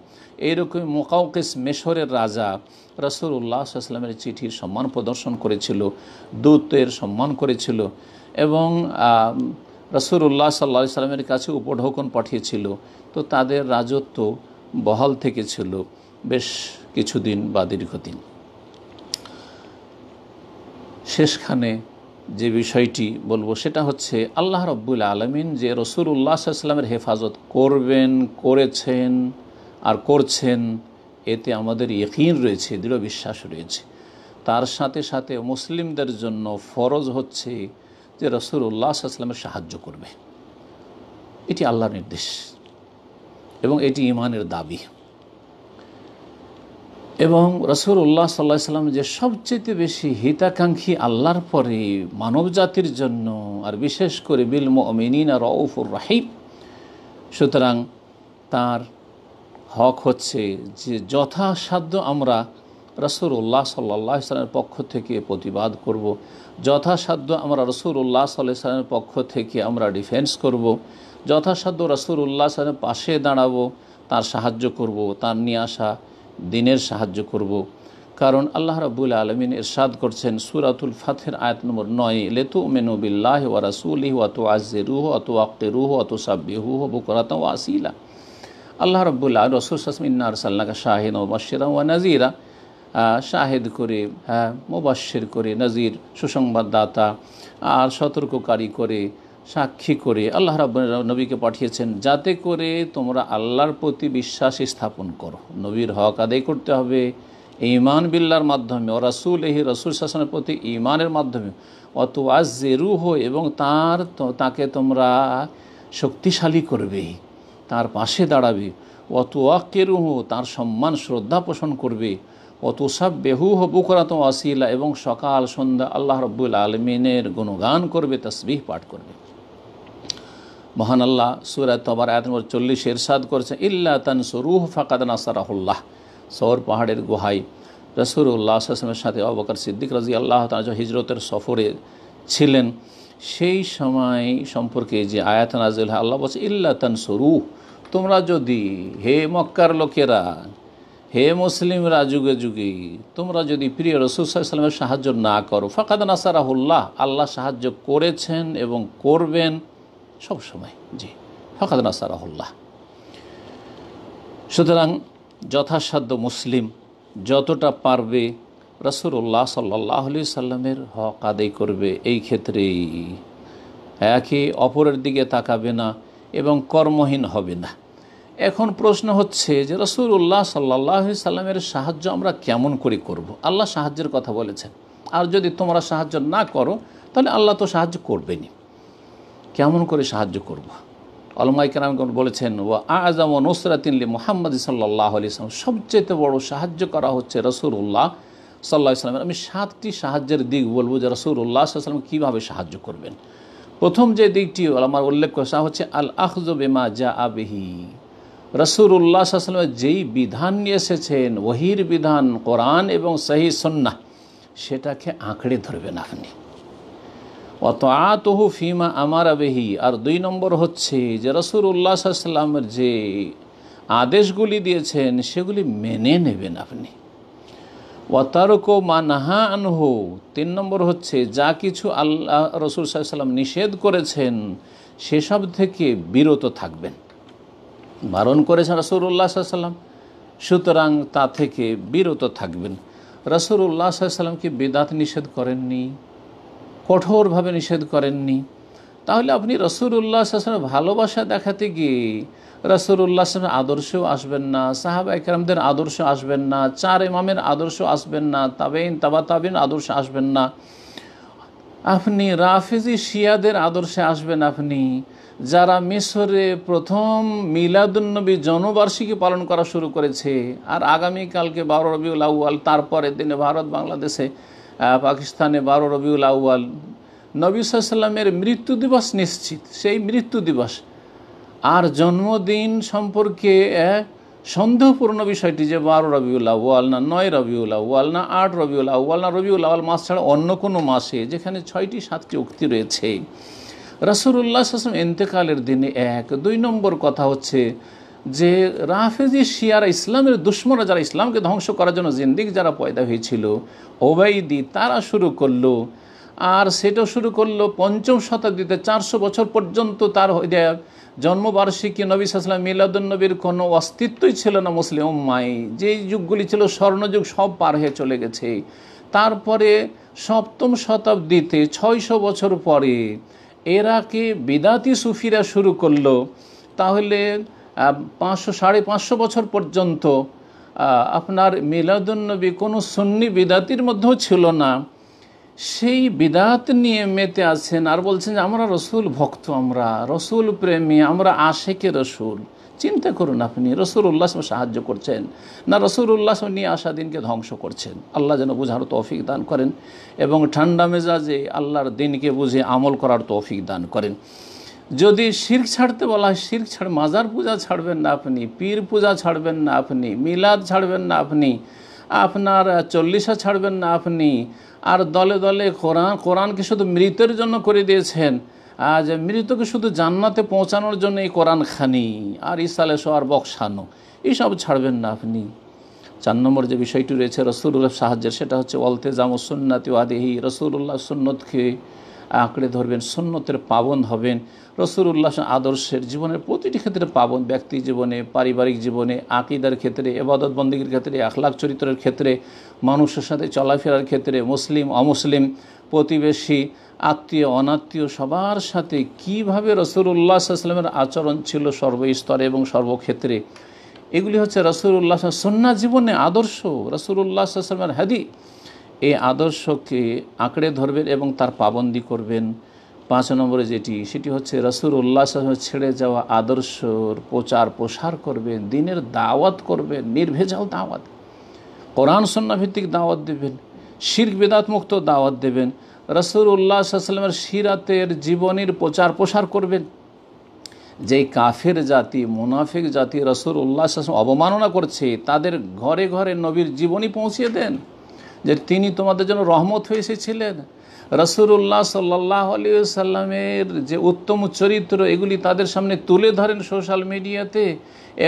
এইরকম মোকাউকেস মেশরের রাজা সাল্লাহ ইসলামের চিঠির সম্মান প্রদর্শন করেছিল দূতের সম্মান করেছিল এবং উল্লাহ সাল্লা সাল্লামের কাছে উপঢৌকন পাঠিয়েছিল তো তাদের রাজত্ব বহাল থেকে ছিল বেশ কিছুদিন বা দীর্ঘদিন শেষখানে যে বিষয়টি বলবো সেটা হচ্ছে আল্লাহ রব্বুল আলমিন যে রসুর উল্লাহ সাল্লামের হেফাজত করবেন করেছেন আর করছেন এতে আমাদের ইকিন রয়েছে দৃঢ় বিশ্বাস রয়েছে তার সাথে সাথে মুসলিমদের জন্য ফরজ হচ্ছে যে উল্লাহ সাল্লামের সাহায্য করবে এটি আল্লাহর নির্দেশ এবং এটি ইমানের দাবি এবং উল্লাহ সাল্লাহ সাল্লাম যে সবচেয়ে বেশি হিতাকাঙ্ক্ষী আল্লাহর পরে মানব জাতির জন্য আর বিশেষ করে বিল মমিনিন আর রউফুর রাহিব সুতরাং তার হক হচ্ছে যে যথাসাধ্য আমরা উল্লাহ সাল্লাহ ইসলামের পক্ষ থেকে প্রতিবাদ করব। যথাসাধ্য আমরা উল্লাহ সাল্লাহ ইসলামের পক্ষ থেকে আমরা ডিফেন্স করব। যথাসাধ্য উল্লাহ সালের পাশে দাঁড়াবো তার সাহায্য করব তার নিয়ে আসা দিনের সাহায্য করব। কারণ আল্লাহ রাবুল আলমিন ইরশাদ করছেন সুরাতুল ফাথের আয়াত নম্বর নয় লেতু মেনু বিল্লাহ ইহু অত আজে রুহ অত রুহ অত সাব্বিহুহ বুকরাত ও আসিলা আল্লাহ রবুল্লাহ রসুল সাসমিন্না সাল্লাহ শাহিন ও বাশিরা ওয়া নাজিরা শাহেদ করে হ্যাঁ মোবাশ্বের করে নাজির সুসংবাদদাতা আর সতর্ককারী করে সাক্ষী করে আল্লাহ রাব নবীকে পাঠিয়েছেন যাতে করে তোমরা আল্লাহর প্রতি বিশ্বাস স্থাপন করো নবীর হক আদায় করতে হবে ইমান বিল্লার মাধ্যমে ও রাসুল এহি রসুল শাসনের প্রতি ইমানের মাধ্যমে অত আজ জেরু হয় এবং তার তাকে তোমরা শক্তিশালী করবে তার পাশে দাঁড়াবে অত আকেরু তার সম্মান শ্রদ্ধা পোষণ করবে অতুসব বেহুহ বুকরাত আসিলা এবং সকাল সন্ধ্যা আল্লাহ রব্বুল আলমিনের গুণগান করবে তসবিহ পাঠ করবে মহান আল্লাহ সুরাত তবার আয়াত নম্বর চল্লিশ এরশাদ করছে ইল্লা তান সুরুহ ফাকাদ নাসারাহুল্লাহ সৌর পাহাড়ের গুহাই রসুরুল্লাহ আসলামের সাথে অবকর সিদ্দিক রাজি আল্লাহ তাজ হিজরতের সফরে ছিলেন সেই সময় সম্পর্কে যে আয়াত নাজিল আল্লাহ বলছে ইল্লা তান সুরুহ তোমরা যদি হে মক্কার লোকেরা হে মুসলিমরা যুগে যুগে তোমরা যদি প্রিয় রসুলামের সাহায্য না করো ফাকাদ নাসারাহুল্লাহ আল্লাহ সাহায্য করেছেন এবং করবেন সব সময় জি ফাকাদ নাসারাহুল্লাহ সুতরাং যথাসাধ্য মুসলিম যতটা পারবে রসুল্লাহ সাল্লাহ আলি সাল্লামের হক আদায় করবে এই ক্ষেত্রেই একে অপরের দিকে তাকাবে না এবং কর্মহীন হবে না এখন প্রশ্ন হচ্ছে যে উল্লাহ সাল্লাহ সাল্লামের সাহায্য আমরা কেমন করে করব। আল্লাহ সাহায্যের কথা বলেছেন আর যদি তোমরা সাহায্য না করো তাহলে আল্লাহ তো সাহায্য করবেনি কেমন করে সাহায্য করব। আলমাই কেরামগণ বলেছেন ও আজম নসরাতিনলি মোহাম্মদ সাল্লাহ আলি ইসলাম সবচেয়ে বড় সাহায্য করা হচ্ছে উল্লাহ সাল্লাহ সাল্লামের আমি সাতটি সাহায্যের দিক বলবো যে উল্লাহ সাল্লাম কীভাবে সাহায্য করবেন প্রথম যে দিকটি আমার উল্লেখ করা হচ্ছে আল আহজ বেমা যা আবেহি রসুর উল্লাহ আসলামের যেই বিধান নিয়ে এসেছেন ওহির বিধান কোরআন এবং সহি সন্না সেটাকে আঁকড়ে ধরবেন আপনি অত আতহু ফিমা আমার আবেহি আর দুই নম্বর হচ্ছে যে রসুর উল্লাহ যে আদেশগুলি দিয়েছেন সেগুলি মেনে নেবেন আপনি অতারক মা নাহা আনহু তিন নম্বর হচ্ছে যা কিছু আল্লাহ রসুল সাল্লাম নিষেধ করেছেন সেসব থেকে বিরত থাকবেন বারণ করেছেন রসুল্লাহ সাল্লাম সুতরাং তা থেকে বিরত থাকবেন রসুল্লাহ সাল্লাম কি বেদাত নিষেধ করেননি কঠোরভাবে নিষেধ করেননি তাহলে আপনি রসুল্লাহ আসলামের ভালোবাসা দেখাতে গিয়ে উল্লাহ আসলামের আদর্শও আসবেন না সাহাবা একরামদের আদর্শ আসবেন না চার ইমামের আদর্শ আসবেন না তাবেইন তাবা তাবিন আদর্শ আসবেন না আপনি রাফিজি শিয়াদের আদর্শে আসবেন আপনি যারা মিশরে প্রথম মিলাদুন্নবী জনবার্ষিকী পালন করা শুরু করেছে আর আগামীকালকে বারো রবিউল আউ্য়াল তারপরের দিনে ভারত বাংলাদেশে পাকিস্তানে বারো রবিউল আউ্য়াল নবী সাল্লামের মৃত্যু দিবস নিশ্চিত সেই মৃত্যু দিবস আর জন্মদিন সম্পর্কে সন্দেহপূর্ণ বিষয়টি যে বারো রবিউল আউ্য়াল না নয় রবিউল আউ্য়াল না আট রবিউল আউ্য়াল না রবিউল আউ্য়াল মাস ছাড়া অন্য কোনো মাসে যেখানে ছয়টি সাতটি উক্তি রয়েছে রাসুল্লাহ আসলাম এন্তেকালের দিনে এক দুই নম্বর কথা হচ্ছে যে রাফেজি শিয়ারা ইসলামের দুশ্মনরা যারা ইসলামকে ধ্বংস করার জন্য জিন্দিক যারা পয়দা হয়েছিল ওবাইদি তারা শুরু করলো আর সেটা শুরু করলো পঞ্চম শতাব্দীতে চারশো বছর পর্যন্ত তার জন্মবার্ষিকী নবী সাল্লাম মিলাদুলনবীর কোনো অস্তিত্বই ছিল না মুসলিম উম্মাই যে যুগগুলি ছিল স্বর্ণযুগ সব পার হয়ে চলে গেছে তারপরে সপ্তম শতাব্দীতে ছয়শো বছর পরে এরাকে বেদাতি সুফিরা শুরু করলো তাহলে পাঁচশো সাড়ে পাঁচশো বছর পর্যন্ত আপনার মিলাদুন্নবী কোনো সুন্নি বিদাতির মধ্যেও ছিল না সেই বিদাত নিয়ে মেতে আছেন আর বলছেন যে আমরা রসুল ভক্ত আমরা রসুল প্রেমী আমরা আশেকে রসুল চিন্তা করুন আপনি রসুল্লাহ সাহায্য করছেন না রসুল্লাহ নিয়ে আসা দিনকে ধ্বংস করছেন আল্লাহ যেন বুঝার তৌফিক দান করেন এবং ঠান্ডা মেজাজে আল্লাহর দিনকে বুঝে আমল করার তৌফিক দান করেন যদি শির ছাড়তে বলা হয় শির ছাড় মাজার পূজা ছাড়বেন না আপনি পীর পূজা ছাড়বেন না আপনি মিলাদ ছাড়বেন না আপনি আপনার চল্লিশা ছাড়বেন না আপনি আর দলে দলে কোরআন কোরআনকে শুধু মৃতের জন্য করে দিয়েছেন যে মৃতকে শুধু জান্নাতে পৌঁছানোর জন্য এই কোরআন খানি আর ইসালে সোয়ার বক্সানো এইসব ছাড়বেন না আপনি চার নম্বর যে বিষয়টি রয়েছে রসুল্লাহ সাহায্যের সেটা হচ্ছে অলতে জামো সুন্নাতি ওয়াদেহি রসুল্লাহ সুন্নতকে আঁকড়ে ধরবেন সুন্নতের পাবন হবেন রসুল্লাহ আদর্শের জীবনের প্রতিটি ক্ষেত্রে পাবন ব্যক্তি জীবনে পারিবারিক জীবনে আকিদার ক্ষেত্রে এবাদত বন্দীগীর ক্ষেত্রে আখলাখ চরিত্রের ক্ষেত্রে মানুষের সাথে চলাফেরার ক্ষেত্রে মুসলিম অমুসলিম প্রতিবেশী আত্মীয় অনাত্মীয় সবার সাথে কীভাবে রসুল্লাহ সাল্লামের আচরণ ছিল সর্বস্তরে এবং সর্বক্ষেত্রে এগুলি হচ্ছে রসুল্লাহ সন্না জীবনে আদর্শ রসুল্লাহ সাল্লামের হাদি এই আদর্শকে আঁকড়ে ধরবেন এবং তার পাবন্দি করবেন পাঁচ নম্বরে যেটি সেটি হচ্ছে রসুল উল্লাহ ছেড়ে যাওয়া আদর্শর প্রচার প্রসার করবেন দিনের দাওয়াত করবেন নির্ভেজাল দাওয়াত কোরআন সন্না ভিত্তিক দাওয়াত দেবেন শির্ক বেদাত মুক্ত দাওয়াত দেবেন রসুল উল্লাহ সাল্লামের সিরাতের জীবনীর প্রচার প্রসার করবেন যেই কাফের জাতি মুনাফিক জাতি রসুল উল্লাহ অবমাননা করছে তাদের ঘরে ঘরে নবীর জীবনী পৌঁছিয়ে দেন যে তিনি তোমাদের জন্য রহমত হয়ে এসেছিলেন রসুল্লাহ সাল্লাহ আলী সাল্লামের যে উত্তম চরিত্র এগুলি তাদের সামনে তুলে ধরেন সোশ্যাল মিডিয়াতে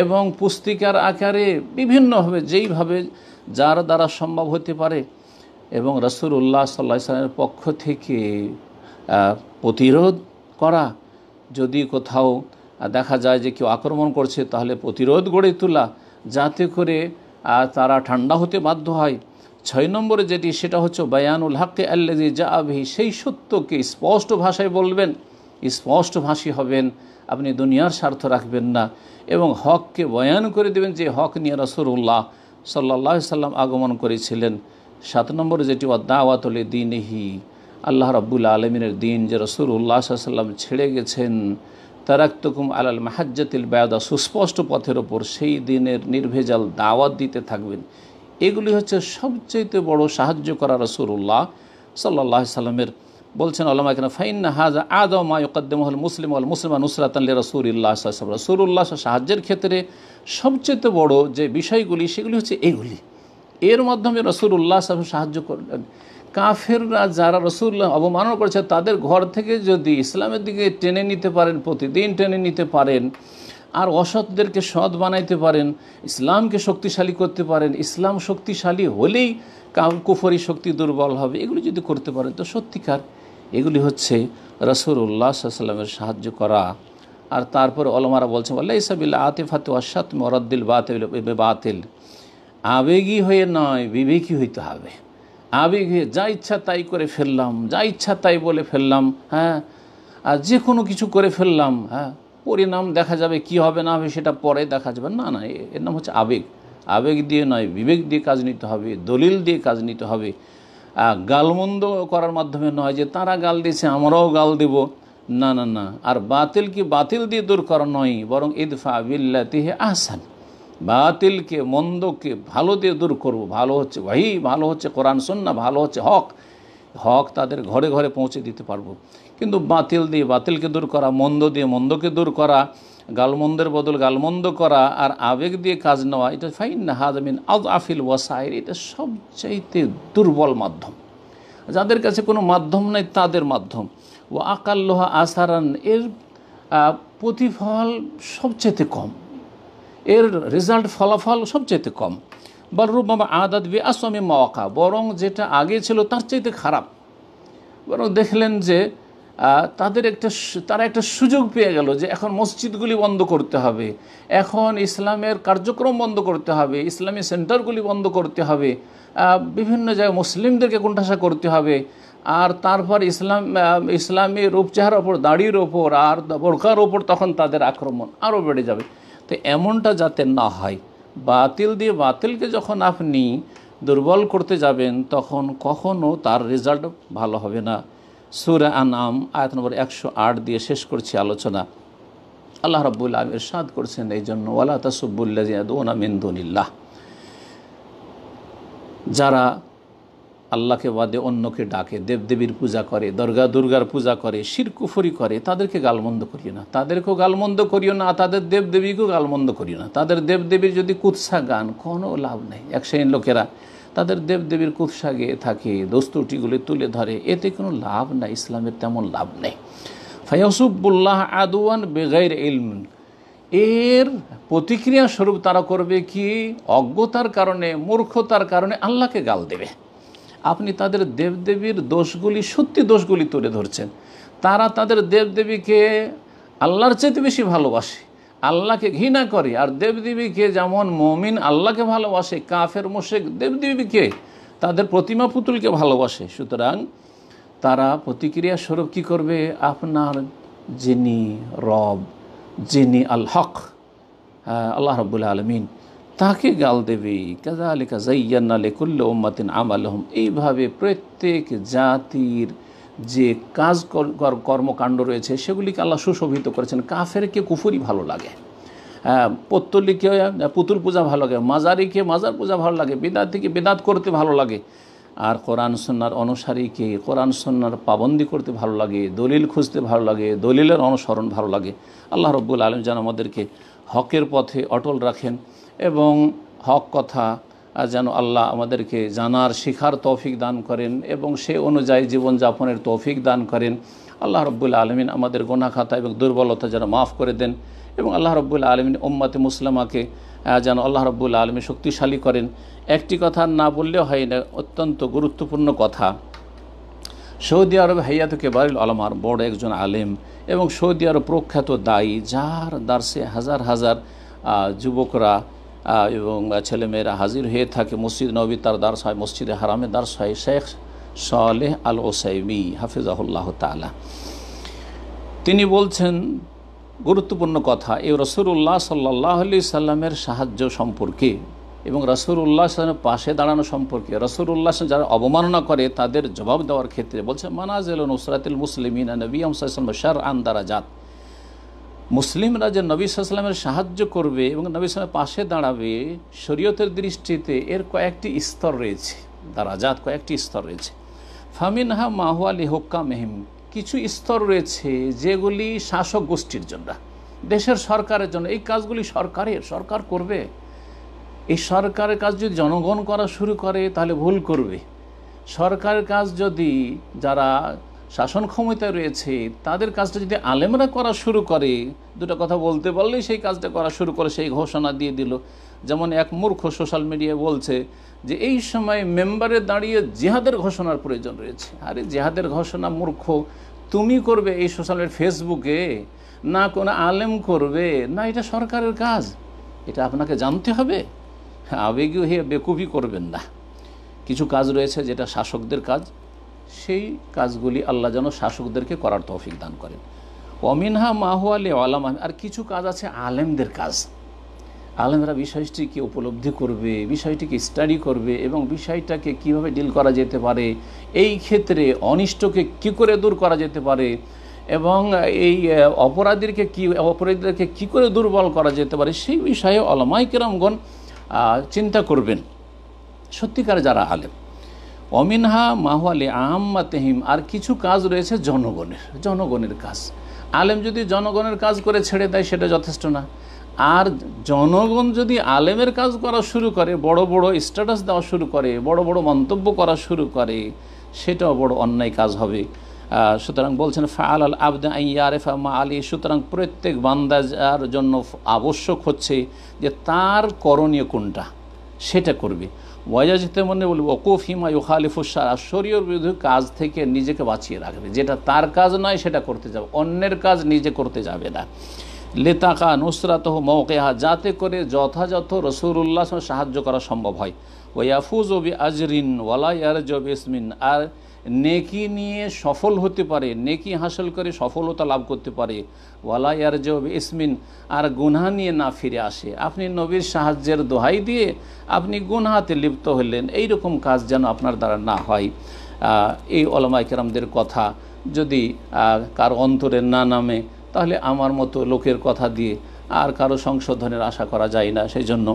এবং পুস্তিকার আকারে বিভিন্নভাবে যেইভাবে যার দ্বারা সম্ভব হতে পারে এবং রসুল উল্লাহ সাল্লাহ সাল্লামের পক্ষ থেকে প্রতিরোধ করা যদি কোথাও দেখা যায় যে কেউ আক্রমণ করছে তাহলে প্রতিরোধ গড়ে তোলা যাতে করে তারা ঠান্ডা হতে বাধ্য হয় ছয় নম্বরে যেটি সেটা হচ্ছে বায়ানুল হাক্কে আল্লাজি যা আবহি সেই সত্যকে স্পষ্ট ভাষায় বলবেন স্পষ্ট ভাষী হবেন আপনি দুনিয়ার স্বার্থ রাখবেন না এবং হককে বয়ান করে দেবেন যে হক নিয়ে রসুল্লাহ সাল্লা সাল্লাম আগমন করেছিলেন সাত নম্বর যেটি অদ্দাওয়াতলে দিনহি আল্লাহ রব্বুল আলমিনের দিন যে রসুল উল্লাহ সাল্লাম ছেড়ে গেছেন তারাক্তকুম আলাল মাহাজ্জাতিল বায়দা সুস্পষ্ট পথের ওপর সেই দিনের নির্ভেজাল দাওয়াত দিতে থাকবেন এগুলি হচ্ছে সবচেয়ে বড় সাহায্য করা রসুল্লাহ সাল্লাহ সাল্লামের বলছেন আল্লাহ কেন ফাইন হাজা আদমা হল মুসলিম আল মুসলমান নুসরাতাল্লি রসুল্লাহ রসুল্লাহ সাহায্যের ক্ষেত্রে সবচেয়ে বড় যে বিষয়গুলি সেগুলি হচ্ছে এইগুলি এর মাধ্যমে উল্লাহ সাহেব সাহায্য করলেন কাফেররা যারা রসুল্লাহ অবমাননা করেছে তাদের ঘর থেকে যদি ইসলামের দিকে টেনে নিতে পারেন প্রতিদিন টেনে নিতে পারেন আর অসৎদেরকে সৎ বানাইতে পারেন ইসলামকে শক্তিশালী করতে পারেন ইসলাম শক্তিশালী হলেই কুফরি শক্তি দুর্বল হবে এগুলি যদি করতে পারেন তো সত্যিকার এগুলি হচ্ছে উল্লাহ সাল্লামের সাহায্য করা আর তারপর অলমারা বলছেন আল্লাহ ইসাবিল্লা ফাতে অসাত মরদ্দিল বাতিল বাতিল আবেগী হয়ে নয় বিবেকী হইতে হবে আবেগ হয়ে যা ইচ্ছা তাই করে ফেললাম যা ইচ্ছা তাই বলে ফেললাম হ্যাঁ আর যে কোনো কিছু করে ফেললাম হ্যাঁ পরিণাম দেখা যাবে কি হবে না হবে সেটা পরে দেখা যাবে না না এর নাম হচ্ছে আবেগ আবেগ দিয়ে নয় বিবেক দিয়ে কাজ নিতে হবে দলিল দিয়ে কাজ নিতে হবে গালমন্দ করার মাধ্যমে নয় যে তারা গাল দিয়েছে আমরাও গাল দেব না না না আর বাতিল কি বাতিল দিয়ে দূর করা নয় বরং ইদফা তিহে আহসান বাতিলকে মন্দকে ভালো দিয়ে দূর করব ভালো হচ্ছে ওয়াহি ভালো হচ্ছে কোরআন সন্না ভালো হচ্ছে হক হক তাদের ঘরে ঘরে পৌঁছে দিতে পারবো কিন্তু বাতিল দিয়ে বাতিলকে দূর করা মন্দ দিয়ে মন্দকে দূর করা গালমন্দের বদল গালমন্দ করা আর আবেগ দিয়ে কাজ নেওয়া এটা ফাইন না হাজমিন আজ আফিল ওয়াসাইর এটা সবচাইতে দুর্বল মাধ্যম যাদের কাছে কোনো মাধ্যম নেই তাদের মাধ্যম ও আকাল্লোহা আসারান এর প্রতিফল সবচেয়ে কম এর রেজাল্ট ফলাফল সবচেয়ে কম বা বাবা আদাত বি আসমে মওয়াকা বরং যেটা আগে ছিল তার চাইতে খারাপ বরং দেখলেন যে তাদের একটা তারা একটা সুযোগ পেয়ে গেল যে এখন মসজিদগুলি বন্ধ করতে হবে এখন ইসলামের কার্যক্রম বন্ধ করতে হবে ইসলামী সেন্টারগুলি বন্ধ করতে হবে বিভিন্ন জায়গায় মুসলিমদেরকে কুণ্ঠাসা করতে হবে আর তারপর ইসলাম ইসলামী রূপচেহার ওপর দাড়ির ওপর আর বোরকার ওপর তখন তাদের আক্রমণ আরও বেড়ে যাবে তো এমনটা যাতে না হয় বাতিল দিয়ে বাতিলকে যখন আপনি দুর্বল করতে যাবেন তখন কখনও তার রেজাল্ট ভালো হবে না সুরা আনাম আয়ত নম্বর একশো আট দিয়ে শেষ করছি আলোচনা আল্লাহ রব্বুল আলম সাদ করছেন এই জন্য ওয়ালা তাসুবুল্লাহ মিন্দুনিল্লাহ যারা আল্লাহকে বাদে অন্যকে ডাকে দেবদেবীর পূজা করে দর্গা দুর্গার পূজা করে শিরকুফরি করে তাদেরকে গালমন্দ করিও না তাদেরকেও গালমন্দ করিও না তাদের দেবদেবীকেও গালমন্দ করিও না তাদের দেবদেবীর যদি কুৎসা গান কোনো লাভ নেই এক শ্রেণীর লোকেরা তাদের দেবদেবীর কুৎসা গেয়ে থাকে দোস্তুটিগুলি তুলে ধরে এতে কোনো লাভ নাই ইসলামের তেমন লাভ নেই ফয়সুবুল্লাহ আদওয়ান বেগাইর ইলম এর প্রতিক্রিয়া স্বরূপ তারা করবে কি অজ্ঞতার কারণে মূর্খতার কারণে আল্লাহকে গাল দেবে আপনি তাদের দেবদেবীর দোষগুলি সত্যি দোষগুলি তুলে ধরছেন তারা তাদের দেবদেবীকে আল্লাহর চেয়েতে বেশি ভালোবাসে আল্লাহকে ঘৃণা করে আর দেবদেবীকে যেমন মমিন আল্লাহকে ভালোবাসে কাফের মোশেক দেবদেবীকে তাদের প্রতিমা পুতুলকে ভালোবাসে সুতরাং তারা প্রতিক্রিয়া স্বরূপ কী করবে আপনার যিনি রব যিনি আল হক হ্যাঁ, আল্লাহ রবুল্লা আলমিন তাকে গাল দেবে কাজা আলী কাজাইয়ান্না লেকুল্ল ওম্মাতিন আমাল আহম এইভাবে প্রত্যেক জাতির যে কাজ কর্মকাণ্ড রয়েছে সেগুলিকে আল্লাহ সুশোভিত করেছেন কাফেরকে কুফুরি ভালো লাগে হ্যাঁ, পত্তলিকে হ্যাঁ, পুতুল পূজা ভালো লাগে মাজারিকে মাজার পূজা ভালো লাগে বেদাতিকে বেদাত করতে ভালো লাগে আর কোরআন সন্ন্যার অনুসারীকে কোরআন সন্ন্যার পাবন্দি করতে ভালো লাগে দলিল খুঁজতে ভালো লাগে দলিলের অনুসরণ ভালো লাগে আল্লাহ রব্বুল আলম যেন আমাদেরকে হকের পথে অটল রাখেন এবং হক কথা যেন আল্লাহ আমাদেরকে জানার শিখার তৌফিক দান করেন এবং সে অনুযায়ী জীবনযাপনের তৌফিক দান করেন আল্লাহ রব্বুল আলমিন আমাদের গোনাখাতা এবং দুর্বলতা যেন মাফ করে দেন এবং আল্লাহ রব্বুল আলমিন ওম্মাতে মুসলামাকে যেন আল্লাহ রব্বুল আলমী শক্তিশালী করেন একটি কথা না বললেও হয় না অত্যন্ত গুরুত্বপূর্ণ কথা সৌদি আরব হাইয়াত বারুল আলমার বড় একজন আলেম এবং সৌদি আরব প্রখ্যাত দায়ী যার দার্সে হাজার হাজার যুবকরা এবং ছেলেমেয়েরা হাজির হয়ে থাকে মসজিদ নবী তার দার্স হয় মসজিদে হারামে দার্স হয় শেখ সালেহ আল ওসাইমি হাফিজাহুল্লাহ তালা তিনি বলছেন গুরুত্বপূর্ণ কথা এই রসুল্লাহ সাল্লাহ আলি সাল্লামের সাহায্য সম্পর্কে এবং রসুল্লাহ সাল্লামের পাশে দাঁড়ানো সম্পর্কে রসুল্লাহ যারা অবমাননা করে তাদের জবাব দেওয়ার ক্ষেত্রে বলছে মানাজেল নুসরাতিল মুসলিমিনা নবী আমসাল্লাম শার আন্দারা জাত মুসলিমরা যে নবী সাল্লামের সাহায্য করবে এবং নবী সালামের পাশে দাঁড়াবে শরীয়তের দৃষ্টিতে এর কয়েকটি স্তর রয়েছে দারাজাত কয়েকটি স্তর রয়েছে ফামিনহা মাহওয়ালি হোক্কা মেহিম কিছু স্তর রয়েছে যেগুলি শাসক গোষ্ঠীর জন্য দেশের সরকারের জন্য এই কাজগুলি সরকারের সরকার করবে এই সরকারের কাজ যদি জনগণ করা শুরু করে তাহলে ভুল করবে সরকারের কাজ যদি যারা শাসন ক্ষমতায় রয়েছে তাদের কাজটা যদি আলেমরা করা শুরু করে দুটো কথা বলতে পারলেই সেই কাজটা করা শুরু করে সেই ঘোষণা দিয়ে দিল যেমন এক মূর্খ সোশ্যাল মিডিয়ায় বলছে যে এই সময় মেম্বারে দাঁড়িয়ে জেহাদের ঘোষণার প্রয়োজন রয়েছে আরে জেহাদের ঘোষণা মূর্খ তুমি করবে এই সোশ্যাল মিডিয়া ফেসবুকে না কোনো আলেম করবে না এটা সরকারের কাজ এটা আপনাকে জানতে হবে আবেগীয় হয়ে বেকুবি করবেন না কিছু কাজ রয়েছে যেটা শাসকদের কাজ সেই কাজগুলি আল্লাহ যেন শাসকদেরকে করার তৌফিক দান করেন অমিনহা আলী আলাম আর কিছু কাজ আছে আলেমদের কাজ আলেমরা বিষয়টিকে উপলব্ধি করবে বিষয়টিকে স্টাডি করবে এবং বিষয়টাকে কিভাবে ডিল করা যেতে পারে এই ক্ষেত্রে অনিষ্টকে কি করে দূর করা যেতে পারে এবং এই অপরাধীরকে কি অপরাধীদেরকে কি করে দুর্বল করা যেতে পারে সেই বিষয়ে অলমাই চিন্তা করবেন সত্যিকার যারা আলেম অমিনহা মাহওয়ালে আহম্মা তেহিম আর কিছু কাজ রয়েছে জনগণের জনগণের কাজ আলেম যদি জনগণের কাজ করে ছেড়ে দেয় সেটা যথেষ্ট না আর জনগণ যদি আলেমের কাজ করা শুরু করে বড় বড় স্ট্যাটাস দেওয়া শুরু করে বড় বড় মন্তব্য করা শুরু করে সেটাও বড় অন্যায় কাজ হবে সুতরাং বলছেন ফাল আল আবদা ইয়ারেফা মা আলী সুতরাং প্রত্যেক বান্দা যার জন্য আবশ্যক হচ্ছে যে তার করণীয় কোনটা সেটা করবে ওয়াজাজ মনে বলি ওকুফ হিমা ইউখালিফুসার আর শরীয়র বিরোধী কাজ থেকে নিজেকে বাঁচিয়ে রাখবে যেটা তার কাজ নয় সেটা করতে যাবে অন্যের কাজ নিজে করতে যাবে না লেতাকা নুসরাতহ মৌকেহা যাতে করে যথাযথ রসুরুল্লাহ সাহায্য করা সম্ভব হয় ওয়াফুজ ওবি আজরিন ওয়ালা ইয়ার জব ইসমিন আর নেকি নিয়ে সফল হতে পারে নেকি হাসিল করে সফলতা লাভ করতে পারে ওয়ালা ইয়ার জব ইসমিন আর গুনহা নিয়ে না ফিরে আসে আপনি নবীর সাহায্যের দোহাই দিয়ে আপনি গুনহাতে লিপ্ত হলেন এই রকম কাজ যেন আপনার দ্বারা না হয় এই অলমা কেরামদের কথা যদি কার অন্তরে না নামে তাহলে আমার মতো লোকের কথা দিয়ে আর কারো সংশোধনের আশা করা যায় না সেই জন্য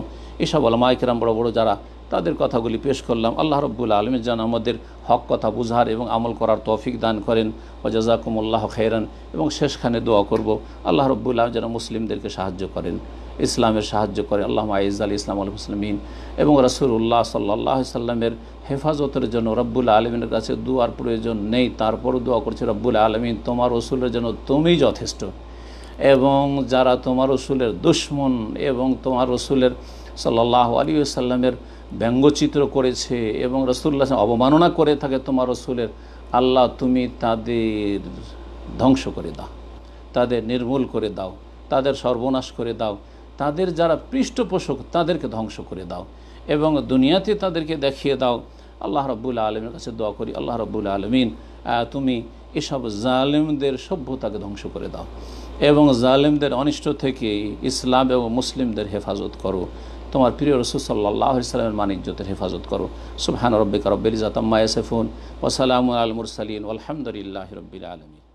এসব ওলামাইকেরাম বড় বড় যারা তাদের কথাগুলি পেশ করলাম আল্লাহ রব্বুল আলমের যেন আমাদের হক কথা বুঝার এবং আমল করার তৌফিক দান করেন ও জাজাকুমুল্লাহ খেরান এবং শেষখানে দোয়া করব আল্লাহ রব্বুল আলম যেন মুসলিমদেরকে সাহায্য করেন ইসলামের সাহায্য করে আল্লাহ আইজ আলী ইসলাম আল মুসলমিন এবং রসুল্লাহ সাল্লাহ ইসলামের হেফাজতের জন্য রব্বুল আলমিনের কাছে দোয়ার প্রয়োজন নেই তারপরও দোয়া করছে রব্বুল আলমিন তোমার রসুলের জন্য তুমি যথেষ্ট এবং যারা তোমার রসুলের দুশ্মন এবং তোমার রসুলের সাল্লাহ আলী সাল্লামের ব্যঙ্গচিত্র করেছে এবং রসুল্লাহ অবমাননা করে থাকে তোমার রসুলের আল্লাহ তুমি তাদের ধ্বংস করে দাও তাদের নির্মূল করে দাও তাদের সর্বনাশ করে দাও তাদের যারা পৃষ্ঠপোষক তাদেরকে ধ্বংস করে দাও এবং দুনিয়াতে তাদেরকে দেখিয়ে দাও আল্লাহ রব্বুল আলমের কাছে দোয়া করি আল্লাহ রব্বুল আলমিন তুমি এসব জালেমদের সভ্যতাকে ধ্বংস করে দাও এবং জালেমদের অনিষ্ট থেকে ইসলাম এবং মুসলিমদের হেফাজত করো তোমার প্রিয় রসুল সাল্লাহ সাল্লামের ইজ্জতের হেফাজত করো সুবহান রব্বিকা রব্বিল ইজাতাম্মা ইয়াসিফুন ওয়া সালামু আলাল মুরসালিন ওয়াল হামদুলিল্লাহি রব্বিল আলামিন